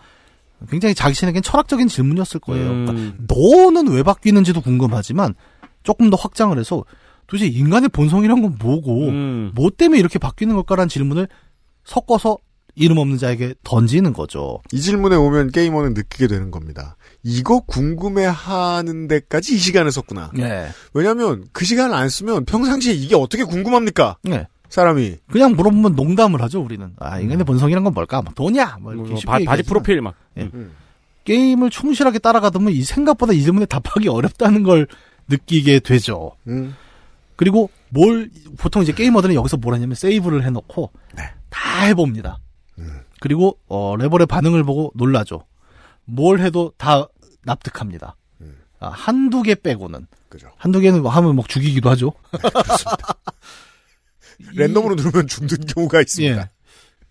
굉장히 자신에겐 철학적인 질문이었을 거예요. 음. 그러니까 너는 왜 바뀌는지도 궁금하지만 조금 더 확장을 해서 도대체 인간의 본성이란 건 뭐고 음. 뭐 때문에 이렇게 바뀌는 걸까라는 질문을 섞어서 이름 없는 자에게 던지는 거죠. 이 질문에 오면 게이머는 느끼게 되는 겁니다. 이거 궁금해 하는 데까지 이 시간을 썼구나. 네. 왜냐면 하그 시간을 안 쓰면 평상시에 이게 어떻게 궁금합니까? 네. 사람이. 그냥 물어보면 농담을 하죠, 우리는. 아, 인간의 음. 본성이란 건 뭘까? 뭐 돈이야! 뭐 이렇게 뭐, 바, 지 프로필 막. 예. 음. 게임을 충실하게 따라가다면 이 생각보다 이 질문에 답하기 어렵다는 걸 느끼게 되죠. 음. 그리고 뭘, 보통 이제 게이머들은 여기서 뭘 하냐면 세이브를 해놓고 네. 다 해봅니다. 음. 그리고, 어, 레벌의 반응을 보고 놀라죠. 뭘 해도 다 납득합니다. 음. 아, 한두 개 빼고는. 그죠. 한두 개는 뭐 하면 막 뭐 죽이기도 하죠. 네, [laughs] 랜덤으로 누르면 죽는 경우가 있습니다. 예.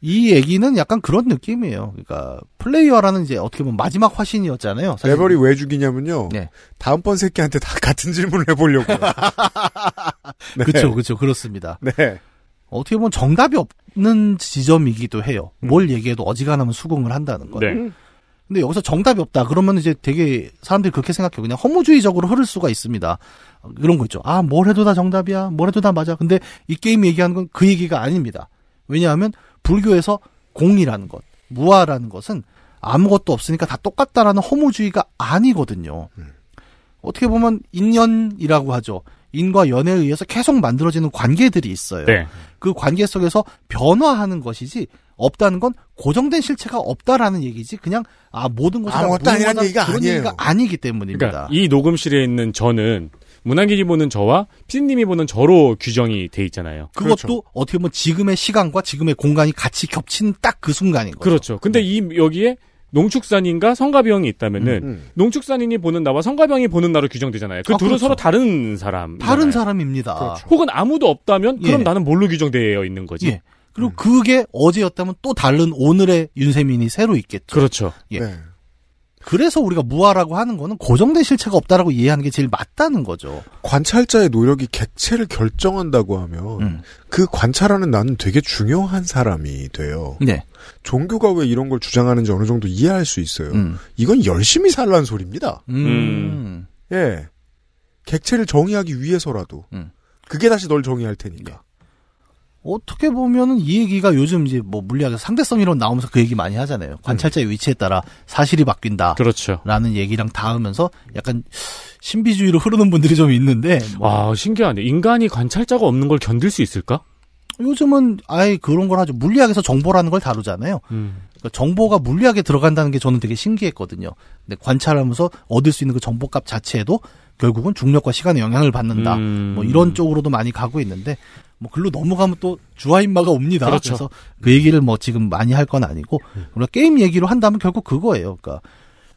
이 얘기는 약간 그런 느낌이에요. 그러니까 플레이어라는 이제 어떻게 보면 마지막 화신이었잖아요. 사실. 레벨이 왜 죽이냐면요. 네. 다음번 새끼한테 다 같은 질문을 해보려고. 그렇죠, 그렇죠, 그렇습니다. 네. 어떻게 보면 정답이 없는 지점이기도 해요. 음. 뭘 얘기해도 어지간하면 수긍을 한다는 거. 네. 근데 여기서 정답이 없다. 그러면 이제 되게 사람들이 그렇게 생각해. 요 그냥 허무주의적으로 흐를 수가 있습니다. 이런 거 있죠. 아, 뭘 해도 다 정답이야. 뭘 해도 다 맞아. 근데 이 게임 얘기하는 건 그 얘기가 아닙니다. 왜냐하면 불교에서 공이라는 것, 무아라는 것은 아무것도 없으니까 다 똑같다라는 허무주의가 아니거든요. 음. 어떻게 보면 인연이라고 하죠. 인과 연에 의해서 계속 만들어지는 관계들이 있어요. 네. 그 관계 속에서 변화하는 것이지 없다는 건 고정된 실체가 없다라는 얘기지 그냥 아 모든 것이 아무것도 아니라는 얘기가 그런 아니에요. 얘기가 아니기 때문입니다. 그러니까 이 녹음실에 있는 저는 문학일이 보는 저와 피디님이 보는 저로 규정이 돼 있잖아요. 그것도 그렇죠. 어떻게 보면 지금의 시간과 지금의 공간이 같이 겹친딱 그 순간인 거죠. 그렇죠. 근데 네. 이 여기에 농축산인과 성가병이 있다면은 음, 음. 농축산인이 보는 나와 성가병이 보는 나로 규정되잖아요. 그 아, 둘은 그렇죠. 서로 다른 사람. 다른 사람입니다. 그렇죠. 혹은 아무도 없다면 그럼 예. 나는 뭘로 규정되어 있는 거지? 예. 그리고 음. 그게 어제였다면 또 다른 오늘의 윤세민이 새로 있겠죠. 그렇죠. 예. 네. 그래서 우리가 무화라고 하는 거는 고정된 실체가 없다라고 이해하는 게 제일 맞다는 거죠. 관찰자의 노력이 객체를 결정한다고 하면 음. 그 관찰하는 나는 되게 중요한 사람이 돼요. 네. 종교가 왜 이런 걸 주장하는지 어느 정도 이해할 수 있어요. 음. 이건 열심히 살란 소리입니다. 음. 음. 예. 객체를 정의하기 위해서라도 음. 그게 다시 널 정의할 테니까. 네. 어떻게 보면은 이 얘기가 요즘 이제 뭐 물리학에서 상대성 이론 나오면서 그 얘기 많이 하잖아요. 관찰자의 음. 위치에 따라 사실이 바뀐다. 그렇죠. 라는 얘기랑 닿으면서 약간 신비주의로 흐르는 분들이 좀 있는데. 뭐. 아, 신기하네. 인간이 관찰자가 없는 걸 견딜 수 있을까? 요즘은 아예 그런 걸 하죠. 물리학에서 정보라는 걸 다루잖아요. 음. 그니까 정보가 물리학에 들어간다는 게 저는 되게 신기했거든요. 근데 관찰하면서 얻을 수 있는 그 정보값 자체에도 결국은 중력과 시간의 영향을 받는다. 음. 뭐 이런 쪽으로도 많이 가고 있는데 뭐 글로 넘어가면 또 주하인마가 옵니다. 그렇죠. 그래서 그 얘기를 뭐 지금 많이 할 건 아니고 우리가 예. 게임 얘기로 한다면 결국 그거예요. 그러니까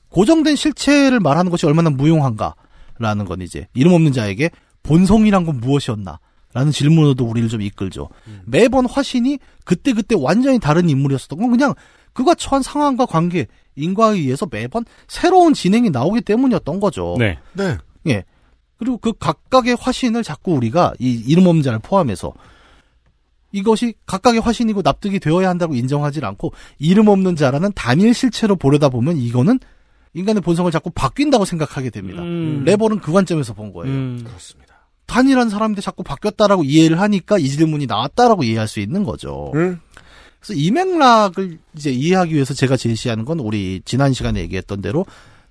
고정된 실체를 말하는 것이 얼마나 무용한가라는 건 이제 이름 없는 자에게 본성이란 건 무엇이었나? 라는 질문으로도 우리를 좀 이끌죠. 예. 매번 화신이 그때그때 그때 완전히 다른 인물이었었던 건 그냥 그가 처한 상황과 관계, 인과에 의해서 매번 새로운 진행이 나오기 때문이었던 거죠. 네. 네. 예. 그리고 그 각각의 화신을 자꾸 우리가 이 이름없자를 는 포함해서 이것이 각각의 화신이고 납득이 되어야 한다고 인정하지 않고 이름 없는 자라는 단일 실체로 보려다 보면 이거는 인간의 본성을 자꾸 바뀐다고 생각하게 됩니다. 음. 레버는 그 관점에서 본 거예요. 음. 그렇습니다. 단일한 사람인데 자꾸 바뀌었다라고 이해를 하니까 이 질문이 나왔다라고 이해할 수 있는 거죠. 음. 그래서 이 맥락을 이제 이해하기 위해서 제가 제시하는 건 우리 지난 시간에 얘기했던 대로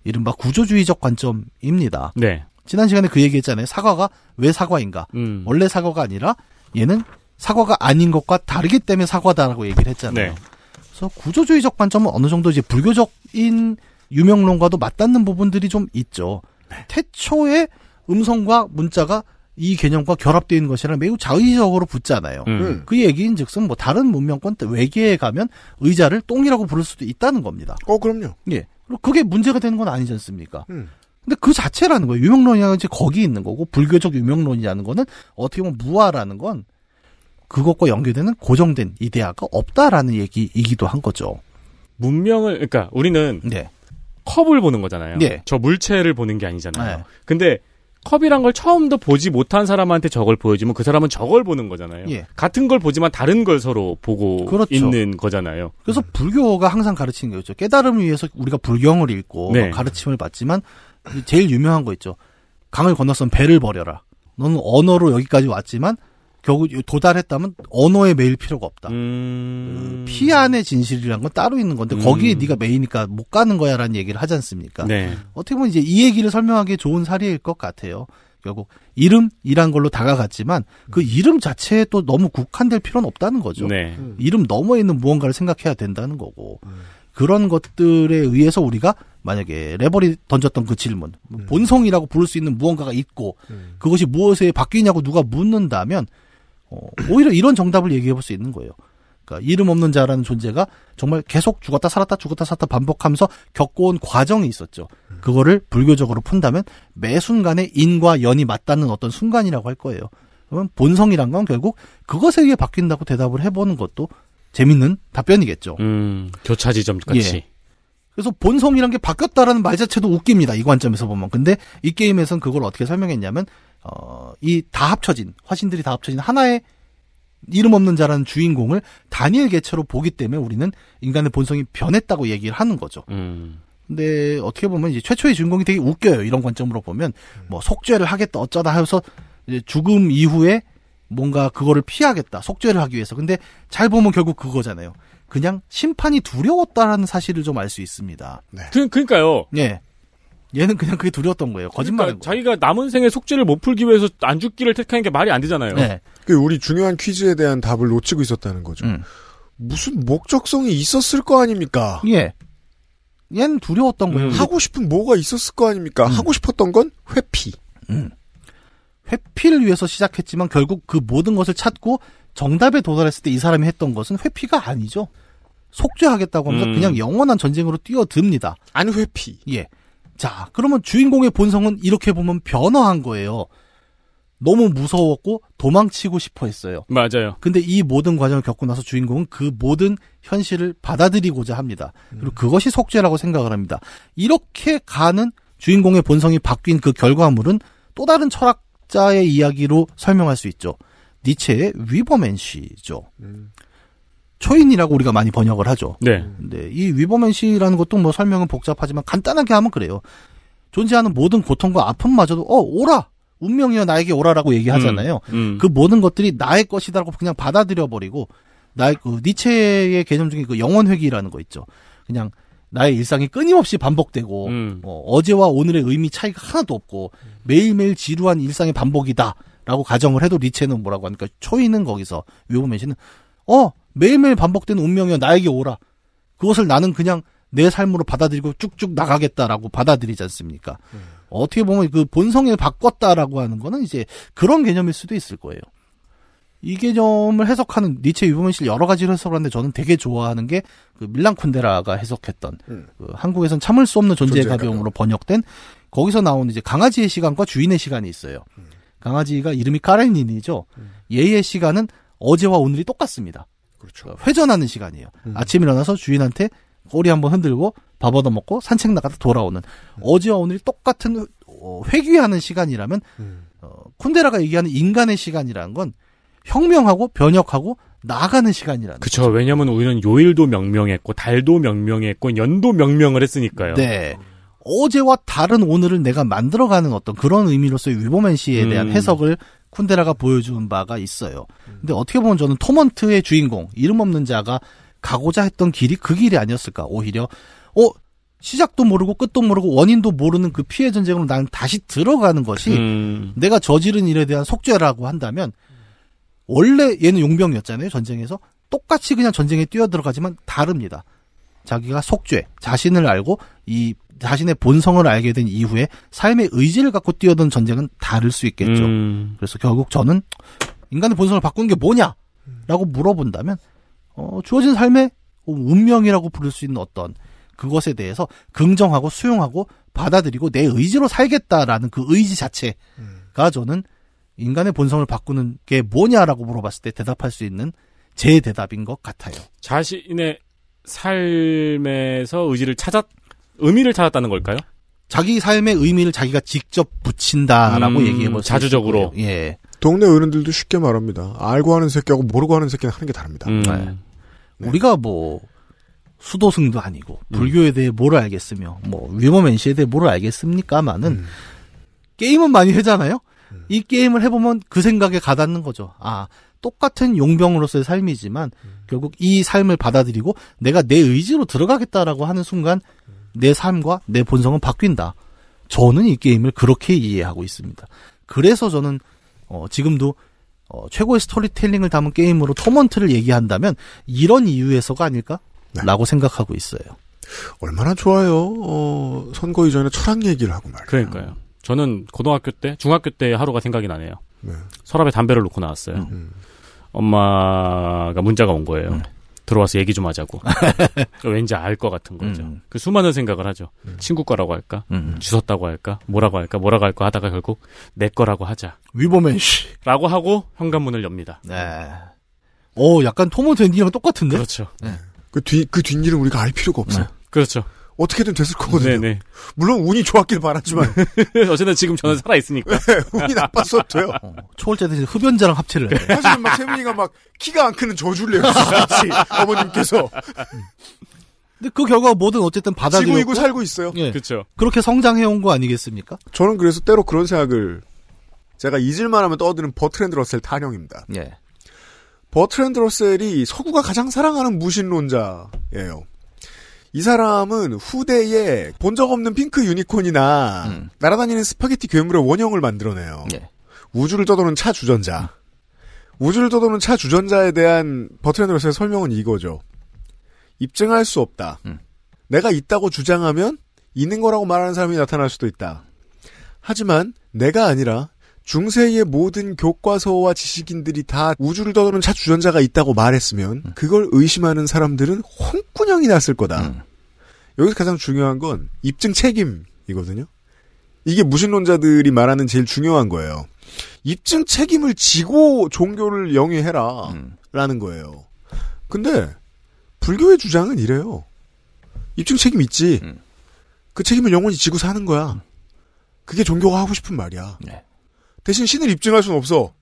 이른바 구조주의적 관점입니다. 네. 지난 시간에 그 얘기했잖아요. 사과가 왜 사과인가? 음. 원래 사과가 아니라 얘는 사과가 아닌 것과 다르기 때문에 사과다라고 얘기를 했잖아요. 네. 그래서 구조주의적 관점은 어느 정도 이제 불교적인 유명론과도 맞닿는 부분들이 좀 있죠. 네. 태초에 음성과 문자가 이 개념과 결합되어 있는 것이라 매우 자의적으로 붙잖아요. 음. 음. 그 얘기인 즉슨 뭐 다른 문명권 외계에 가면 의자를 똥이라고 부를 수도 있다는 겁니다. 어, 그럼요. 예. 그리고 그게 문제가 되는 건 아니지 않습니까? 음. 근데 그 자체라는 거예요. 유명론이라는 게 거기 있는 거고 불교적 유명론이라는 거는 어떻게 보면 무화라는 건 그것과 연결되는 고정된 이데아가 없다라는 얘기이기도 한 거죠. 문명을 그러니까 우리는 네. 컵을 보는 거잖아요. 네. 저 물체를 보는 게 아니잖아요. 네. 근데 컵이란 걸 처음도 보지 못한 사람한테 저걸 보여주면 그 사람은 저걸 보는 거잖아요. 예. 같은 걸 보지만 다른 걸 서로 보고 그렇죠. 있는 거잖아요. 그래서 불교가 항상 가르치는 거죠. 깨달음을 위해서 우리가 불경을 읽고 네. 뭐 가르침을 받지만 제일 유명한 거 있죠. 강을 건너선 배를 버려라. 너는 언어로 여기까지 왔지만 결국 도달했다면 언어에 매일 필요가 없다. 음... 피안의 진실이란 건 따로 있는 건데 음... 거기에 네가 매이니까 못 가는 거야라는 얘기를 하지 않습니까? 네. 어떻게 보면 이제 이 얘기를 설명하기 좋은 사례일 것 같아요. 결국 이름이란 걸로 다가갔지만 그 이름 자체에 또 너무 국한될 필요는 없다는 거죠. 네. 이름 너머에 있는 무언가를 생각해야 된다는 거고. 음. 그런 것들에 의해서 우리가 만약에 레버리 던졌던 그 질문, 뭐 음. 본성이라고 부를 수 있는 무언가가 있고 음. 그것이 무엇에 바뀌냐고 누가 묻는다면 어, 오히려 이런 정답을 얘기해 볼 수 있는 거예요. 그러니까 이름 없는 자라는 존재가 정말 계속 죽었다 살았다 죽었다 살았다 반복하면서 겪어온 과정이 있었죠. 음. 그거를 불교적으로 푼다면 매 순간에 인과 연이 맞닿는 어떤 순간이라고 할 거예요. 그러면 본성이란 건 결국 그것에 의해 바뀐다고 대답을 해보는 것도 재밌는 답변이겠죠. 음, 교차 지점까지. 예. 그래서 본성이란 게 바뀌었다라는 말 자체도 웃깁니다. 이 관점에서 보면. 근데 이 게임에선 그걸 어떻게 설명했냐면, 어, 이 다 합쳐진, 화신들이 다 합쳐진 하나의 이름 없는 자라는 주인공을 단일 개체로 보기 때문에 우리는 인간의 본성이 변했다고 얘기를 하는 거죠. 음. 근데 어떻게 보면 이제 최초의 주인공이 되게 웃겨요. 이런 관점으로 보면, 뭐 속죄를 하겠다 어쩌다 해서 죽음 이후에 뭔가 그거를 피하겠다. 속죄를 하기 위해서. 근데 잘 보면 결국 그거잖아요. 그냥 심판이 두려웠다라는 사실을 좀 알 수 있습니다. 네. 그, 그러니까요. 예. 얘는 그냥 그게 두려웠던 거예요. 거짓말. 그러니까 자기가 남은 생의 속죄를 못 풀기 위해서 안 죽기를 택하는 게 말이 안 되잖아요. 네. 그 우리 중요한 퀴즈에 대한 답을 놓치고 있었다는 거죠. 음. 무슨 목적성이 있었을 거 아닙니까? 예. 얘는 두려웠던 음. 거예요. 하고 싶은 뭐가 있었을 거 아닙니까? 음. 하고 싶었던 건 회피. 음. 회피를 위해서 시작했지만 결국 그 모든 것을 찾고 정답에 도달했을 때 이 사람이 했던 것은 회피가 아니죠. 속죄하겠다고 하면서 음. 그냥 영원한 전쟁으로 뛰어듭니다. 아니 회피. 예. 자, 그러면 주인공의 본성은 이렇게 보면 변화한 거예요. 너무 무서웠고 도망치고 싶어 했어요. 맞아요. 근데 이 모든 과정을 겪고 나서 주인공은 그 모든 현실을 받아들이고자 합니다. 그리고 음. 그것이 속죄라고 생각을 합니다. 이렇게 가는 주인공의 본성이 바뀐 그 결과물은 또 다른 철학 자의 이야기로 설명할 수 있죠. 니체의 위버맨시죠. 음. 초인이라고 우리가 많이 번역을 하죠. 네. 근데 이 위버맨시라는 것도 뭐 설명은 복잡하지만 간단하게 하면 그래요. 존재하는 모든 고통과 아픔마저도 어 오라 운명이여 나에게 오라라고 얘기하잖아요. 음, 음. 그 모든 것들이 나의 것이다라고 그냥 받아들여 버리고 나의 그 니체의 개념 중에 그 영원 회귀라는 거 있죠. 그냥 나의 일상이 끊임없이 반복되고 음. 뭐, 어, 제와 오늘의 의미 차이가 하나도 없고 매일매일 지루한 일상의 반복이다라고 가정을 해도 리체는 뭐라고 하니까 초이는 거기서 위브맨시는 어 매일매일 반복된 운명이여 나에게 오라 그것을 나는 그냥 내 삶으로 받아들이고 쭉쭉 나가겠다라고 받아들이지 않습니까? 음. 어떻게 보면 그본성에 바꿨다라고 하는 거는 이제 그런 개념일 수도 있을 거예요. 이 개념을 해석하는 니체 유부문실 여러 가지를 해석하는데 을 저는 되게 좋아하는 게 그 밀란 쿤데라가 해석했던 음. 그 한국에선 참을 수 없는 존재의, 존재의 가벼움으로 가벼움. 번역된 거기서 나온 이제 강아지의 시간과 주인의 시간이 있어요. 음. 강아지가 이름이 카렌닌이죠. 음. 얘의 시간은 어제와 오늘이 똑같습니다. 그렇죠. 그러니까 회전하는 시간이에요. 음. 아침 에 일어나서 주인한테 꼬리 한번 흔들고 밥 얻어 먹고 산책 나가다 돌아오는 음. 어제와 오늘이 똑같은 어, 회귀하는 시간이라면 음. 어, 쿤데라가 얘기하는 인간의 시간이라는 건 혁명하고 변혁하고 나가는 시간이라는 그쵸. 왜냐면 우리는 요일도 명명했고 달도 명명했고 연도 명명을 했으니까요. 네. 어제와 다른 오늘을 내가 만들어가는 어떤 그런 의미로서의 위버맨 시에 음. 대한 음. 해석을 쿤데라가 보여준 바가 있어요. 근데 어떻게 보면 저는 토먼트의 주인공 이름 없는 자가 가고자 했던 길이 그 길이 아니었을까. 오히려 어 시작도 모르고 끝도 모르고 원인도 모르는 그 피해 전쟁으로 나 다시 들어가는 것이 음. 내가 저지른 일에 대한 속죄라고 한다면 원래 얘는 용병이었잖아요. 전쟁에서 똑같이 그냥 전쟁에 뛰어들어가지만 다릅니다. 자기가 속죄, 자신을 알고 이 자신의 본성을 알게 된 이후에 삶의 의지를 갖고 뛰어든 전쟁은 다를 수 있겠죠. 음. 그래서 결국 저는 인간의 본성을 바꾼게 뭐냐라고 물어본다면 어, 주어진 삶의 운명이라고 부를 수 있는 어떤 그것에 대해서 긍정하고 수용하고 받아들이고 내 의지로 살겠다라는 그 의지 자체가 저는 인간의 본성을 바꾸는 게 뭐냐라고 물어봤을 때 대답할 수 있는 제 대답인 것 같아요. 자신의 삶에서 의지를 찾았, 의미를 찾았다는 걸까요? 자기 삶의 의미를 자기가 직접 붙인다라고 음, 얘기해보세요 자주적으로. 예. 동네 어른들도 쉽게 말합니다. 알고 하는 새끼하고 모르고 하는 새끼는 하는 게 다릅니다. 음. 네. 네. 우리가 뭐 수도승도 아니고 음. 불교에 대해 뭘 알겠으며 뭐 위모맨시에 대해 뭘 알겠습니까만은 음. 게임은 많이 해잖아요. 이 게임을 해보면 그 생각에 가닿는 거죠. 아, 똑같은 용병으로서의 삶이지만 음. 결국 이 삶을 받아들이고 내가 내 의지로 들어가겠다라고 하는 순간 내 삶과 내 본성은 바뀐다. 저는 이 게임을 그렇게 이해하고 있습니다. 그래서 저는 어, 지금도 어, 최고의 스토리텔링을 담은 게임으로 토먼트를 얘기한다면 이런 이유에서가 아닐까? 라고 네. 생각하고 있어요. 얼마나 좋아요. 어, 선거 이전에 철학 얘기를 하고 말이에 그러니까요. 저는 고등학교 때, 중학교 때 하루가 생각이 나네요. 네. 서랍에 담배를 놓고 나왔어요. 음. 음. 엄마가 문자가 온 거예요. 음. 들어와서 얘기 좀 하자고. 그러니까 왠지 알 것 같은 거죠. 음. 그 수많은 생각을 하죠. 음. 친구 거라고 할까? 음. 주웠다고 할까? 뭐라고 할까? 뭐라고 할까? 하다가 결국 내 거라고 하자. 위버맨 씨. 라고 하고 현관문을 엽니다. 네. 오, 어, 약간 토모 댄디랑 똑같은데? 그렇죠. 네. 그 뒤, 그 뒷일은 우리가 알 필요가 없어요. 네. 그렇죠. 어떻게든 됐을 거거든요. 네네. 네. 물론 운이 좋았길 바랐지만 [laughs] 어쨌든 지금 저는 살아 있으니까 네, 운이 나빴어도 돼요. 어, 초월자 대신 흡연자랑 합체를 네. 해. 사실 막 세민이가 막 키가 안 크는 저주를 내주셨지 [laughs] 어머님께서. 근데 그 결과 뭐든 어쨌든 받아들이고 지구이고 살고 있어요. 예. 그렇죠. 그렇게 성장해 온 거 아니겠습니까? 저는 그래서 때로 그런 생각을 제가 잊을만하면 떠드는 버트랜드 러셀 탄영입니다. 예. 버트랜드 러셀이 서구가 가장 사랑하는 무신론자예요. 이 사람은 후대에 본 적 없는 핑크 유니콘이나 음. 날아다니는 스파게티 괴물의 원형을 만들어내요. 예. 우주를 떠도는 차 주전자. 음. 우주를 떠도는 차 주전자에 대한 버트랜드로서의 설명은 이거죠. 입증할 수 없다. 음. 내가 있다고 주장하면 있는 거라고 말하는 사람이 나타날 수도 있다. 하지만 내가 아니라 중세의 모든 교과서와 지식인들이 다 우주를 떠도는 차 주전자가 있다고 말했으면 음. 그걸 의심하는 사람들은 홍군형이 났을 거다. 음. 여기서 가장 중요한 건 입증 책임이거든요. 이게 무신론자들이 말하는 제일 중요한 거예요. 입증 책임을 지고 종교를 영위해라 음. 라는 거예요. 근데 불교의 주장은 이래요. 입증 책임 있지. 음. 그 책임을 영원히 지고 사는 거야. 그게 종교가 하고 싶은 말이야. 네. 대신 신을 입증할 수는 없어.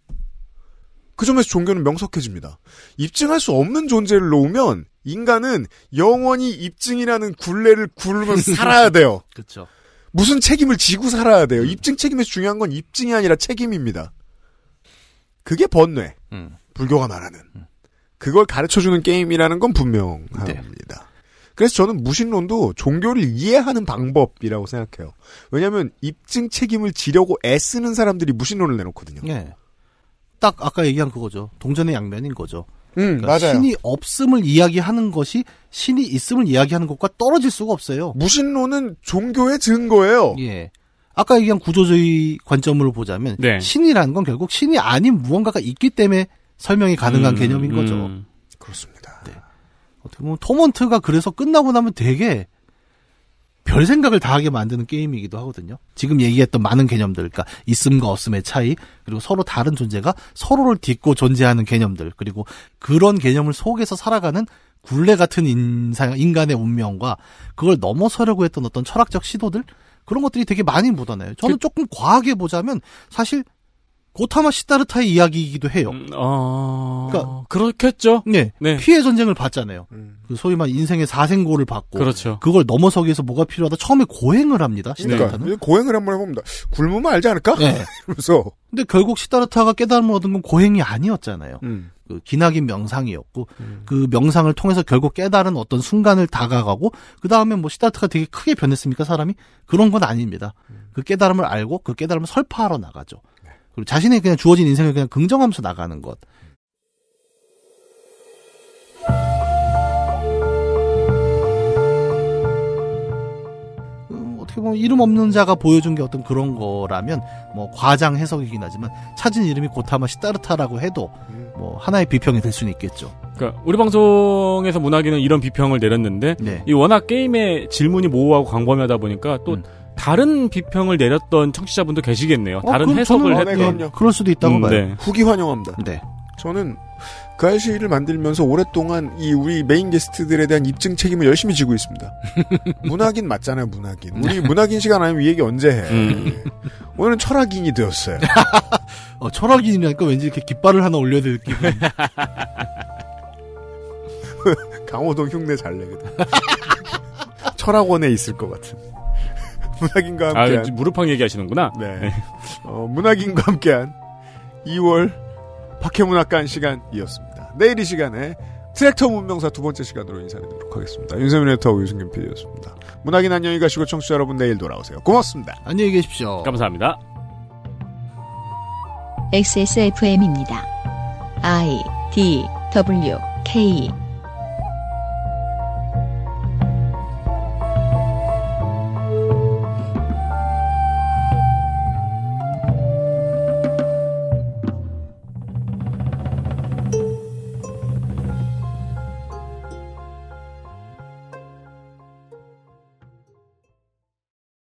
그 점에서 종교는 명석해집니다. 입증할 수 없는 존재를 놓으면 인간은 영원히 입증이라는 굴레를 굴면 [laughs] 살아야 돼요. 그렇죠. 무슨 책임을 지고 살아야 돼요. 입증 책임에서 중요한 건 입증이 아니라 책임입니다. 그게 번뇌. 음. 불교가 말하는. 음. 그걸 가르쳐주는 게임이라는 건 분명합니다. 네. 그래서 저는 무신론도 종교를 이해하는 방법이라고 생각해요. 왜냐하면 입증 책임을 지려고 애쓰는 사람들이 무신론을 내놓거든요. 네. 딱 아까 얘기한 그거죠. 동전의 양면인 거죠. 음, 그러니까 맞아요. 신이 없음을 이야기하는 것이 신이 있음을 이야기하는 것과 떨어질 수가 없어요. 무신론은 종교의 증거예요. 예. 아까 얘기한 구조주의 관점으로 보자면 네. 신이라는 건 결국 신이 아닌 무언가가 있기 때문에 설명이 가능한 음, 개념인 거죠. 음. 그렇습니다. 어떻게 보면 토먼트가 그래서 끝나고 나면 되게 별 생각을 다 하게 만드는 게임이기도 하거든요. 지금 얘기했던 많은 개념들, 그러니까 있음과 없음의 차이, 그리고 서로 다른 존재가 서로를 딛고 존재하는 개념들, 그리고 그런 개념을 속에서 살아가는 굴레 같은 인상, 인간의 운명과 그걸 넘어서려고 했던 어떤 철학적 시도들 그런 것들이 되게 많이 묻어나요. 저는 그 조금 과하게 보자면 사실 고타마 시다르타의 이야기이기도 해요. 음, 어... 그러니까 그렇겠죠. 네, 네. 피해 전쟁을 봤잖아요. 음. 그 소위 말 인생의 사생고를 받고 그렇죠. 그걸 넘어서기 위해서 뭐가 필요하다. 처음에 고행을 합니다. 네. 시다르타는그 그러니까 고행을 한번 해봅니다. 굶으면 알지 않을까? 네. 그래서 [laughs] 근데 결국 시다르타가 깨달음을 얻은 건 고행이 아니었잖아요. 음. 그 기나긴 명상이었고 음. 그 명상을 통해서 결국 깨달은 어떤 순간을 다가가고 그 다음에 뭐시다르타가 되게 크게 변했습니까 사람이 그런 건 아닙니다. 음. 그 깨달음을 알고 그 깨달음을 설파하러 나가죠. 그리고 자신의 그냥 주어진 인생을 그냥 긍정하면서 나가는 것. 음, 어떻게 보면 이름 없는 자가 보여준 게 어떤 그런 거라면 뭐 과장 해석이긴 하지만 찾은 이름이 고타마 시따르타라고 해도 뭐 하나의 비평이 될 수는 있겠죠. 그러니까 우리 방송에서 문학인는 이런 비평을 내렸는데 네. 이 워낙 게임의 질문이 모호하고 광범위하다 보니까 또 음. 다른 비평을 내렸던 청취자분도 계시겠네요. 어, 다른 해석을 어, 했던. 네, 그럴 수도 있다고 음, 봐요. 네. 후기 환영합니다. 네. 저는 그 아저씨를 만들면서 오랫동안 이 우리 메인 게스트들에 대한 입증 책임을 열심히 지고 있습니다. [laughs] 문학인 맞잖아요, 문학인. 우리 네. 문학인 시간 아니면 이 얘기 언제 해. 음. 예. 오늘은 철학인이 되었어요. [laughs] 어, 철학인이니까 왠지 이렇게 깃발을 하나 올려야 될 기분. 강호동 흉내 잘 내거든. [laughs] 철학원에 있을 것 같은. 문학인과 함께. 아, 무릎팡 얘기하시는구나. 네. 네. 어, 문학인과 함께한 2월 박해문학관 시간이었습니다. 내일 이 시간에 트랙터 문명사 두 번째 시간으로 인사드리도록 하겠습니다. 윤세민 에터하고 유승균 PD였습니다. 문학인 안녕히 가시고 청취자 여러분 내일 돌아오세요. 고맙습니다. 안녕히 계십시오. 감사합니다. XSFM입니다. I D W K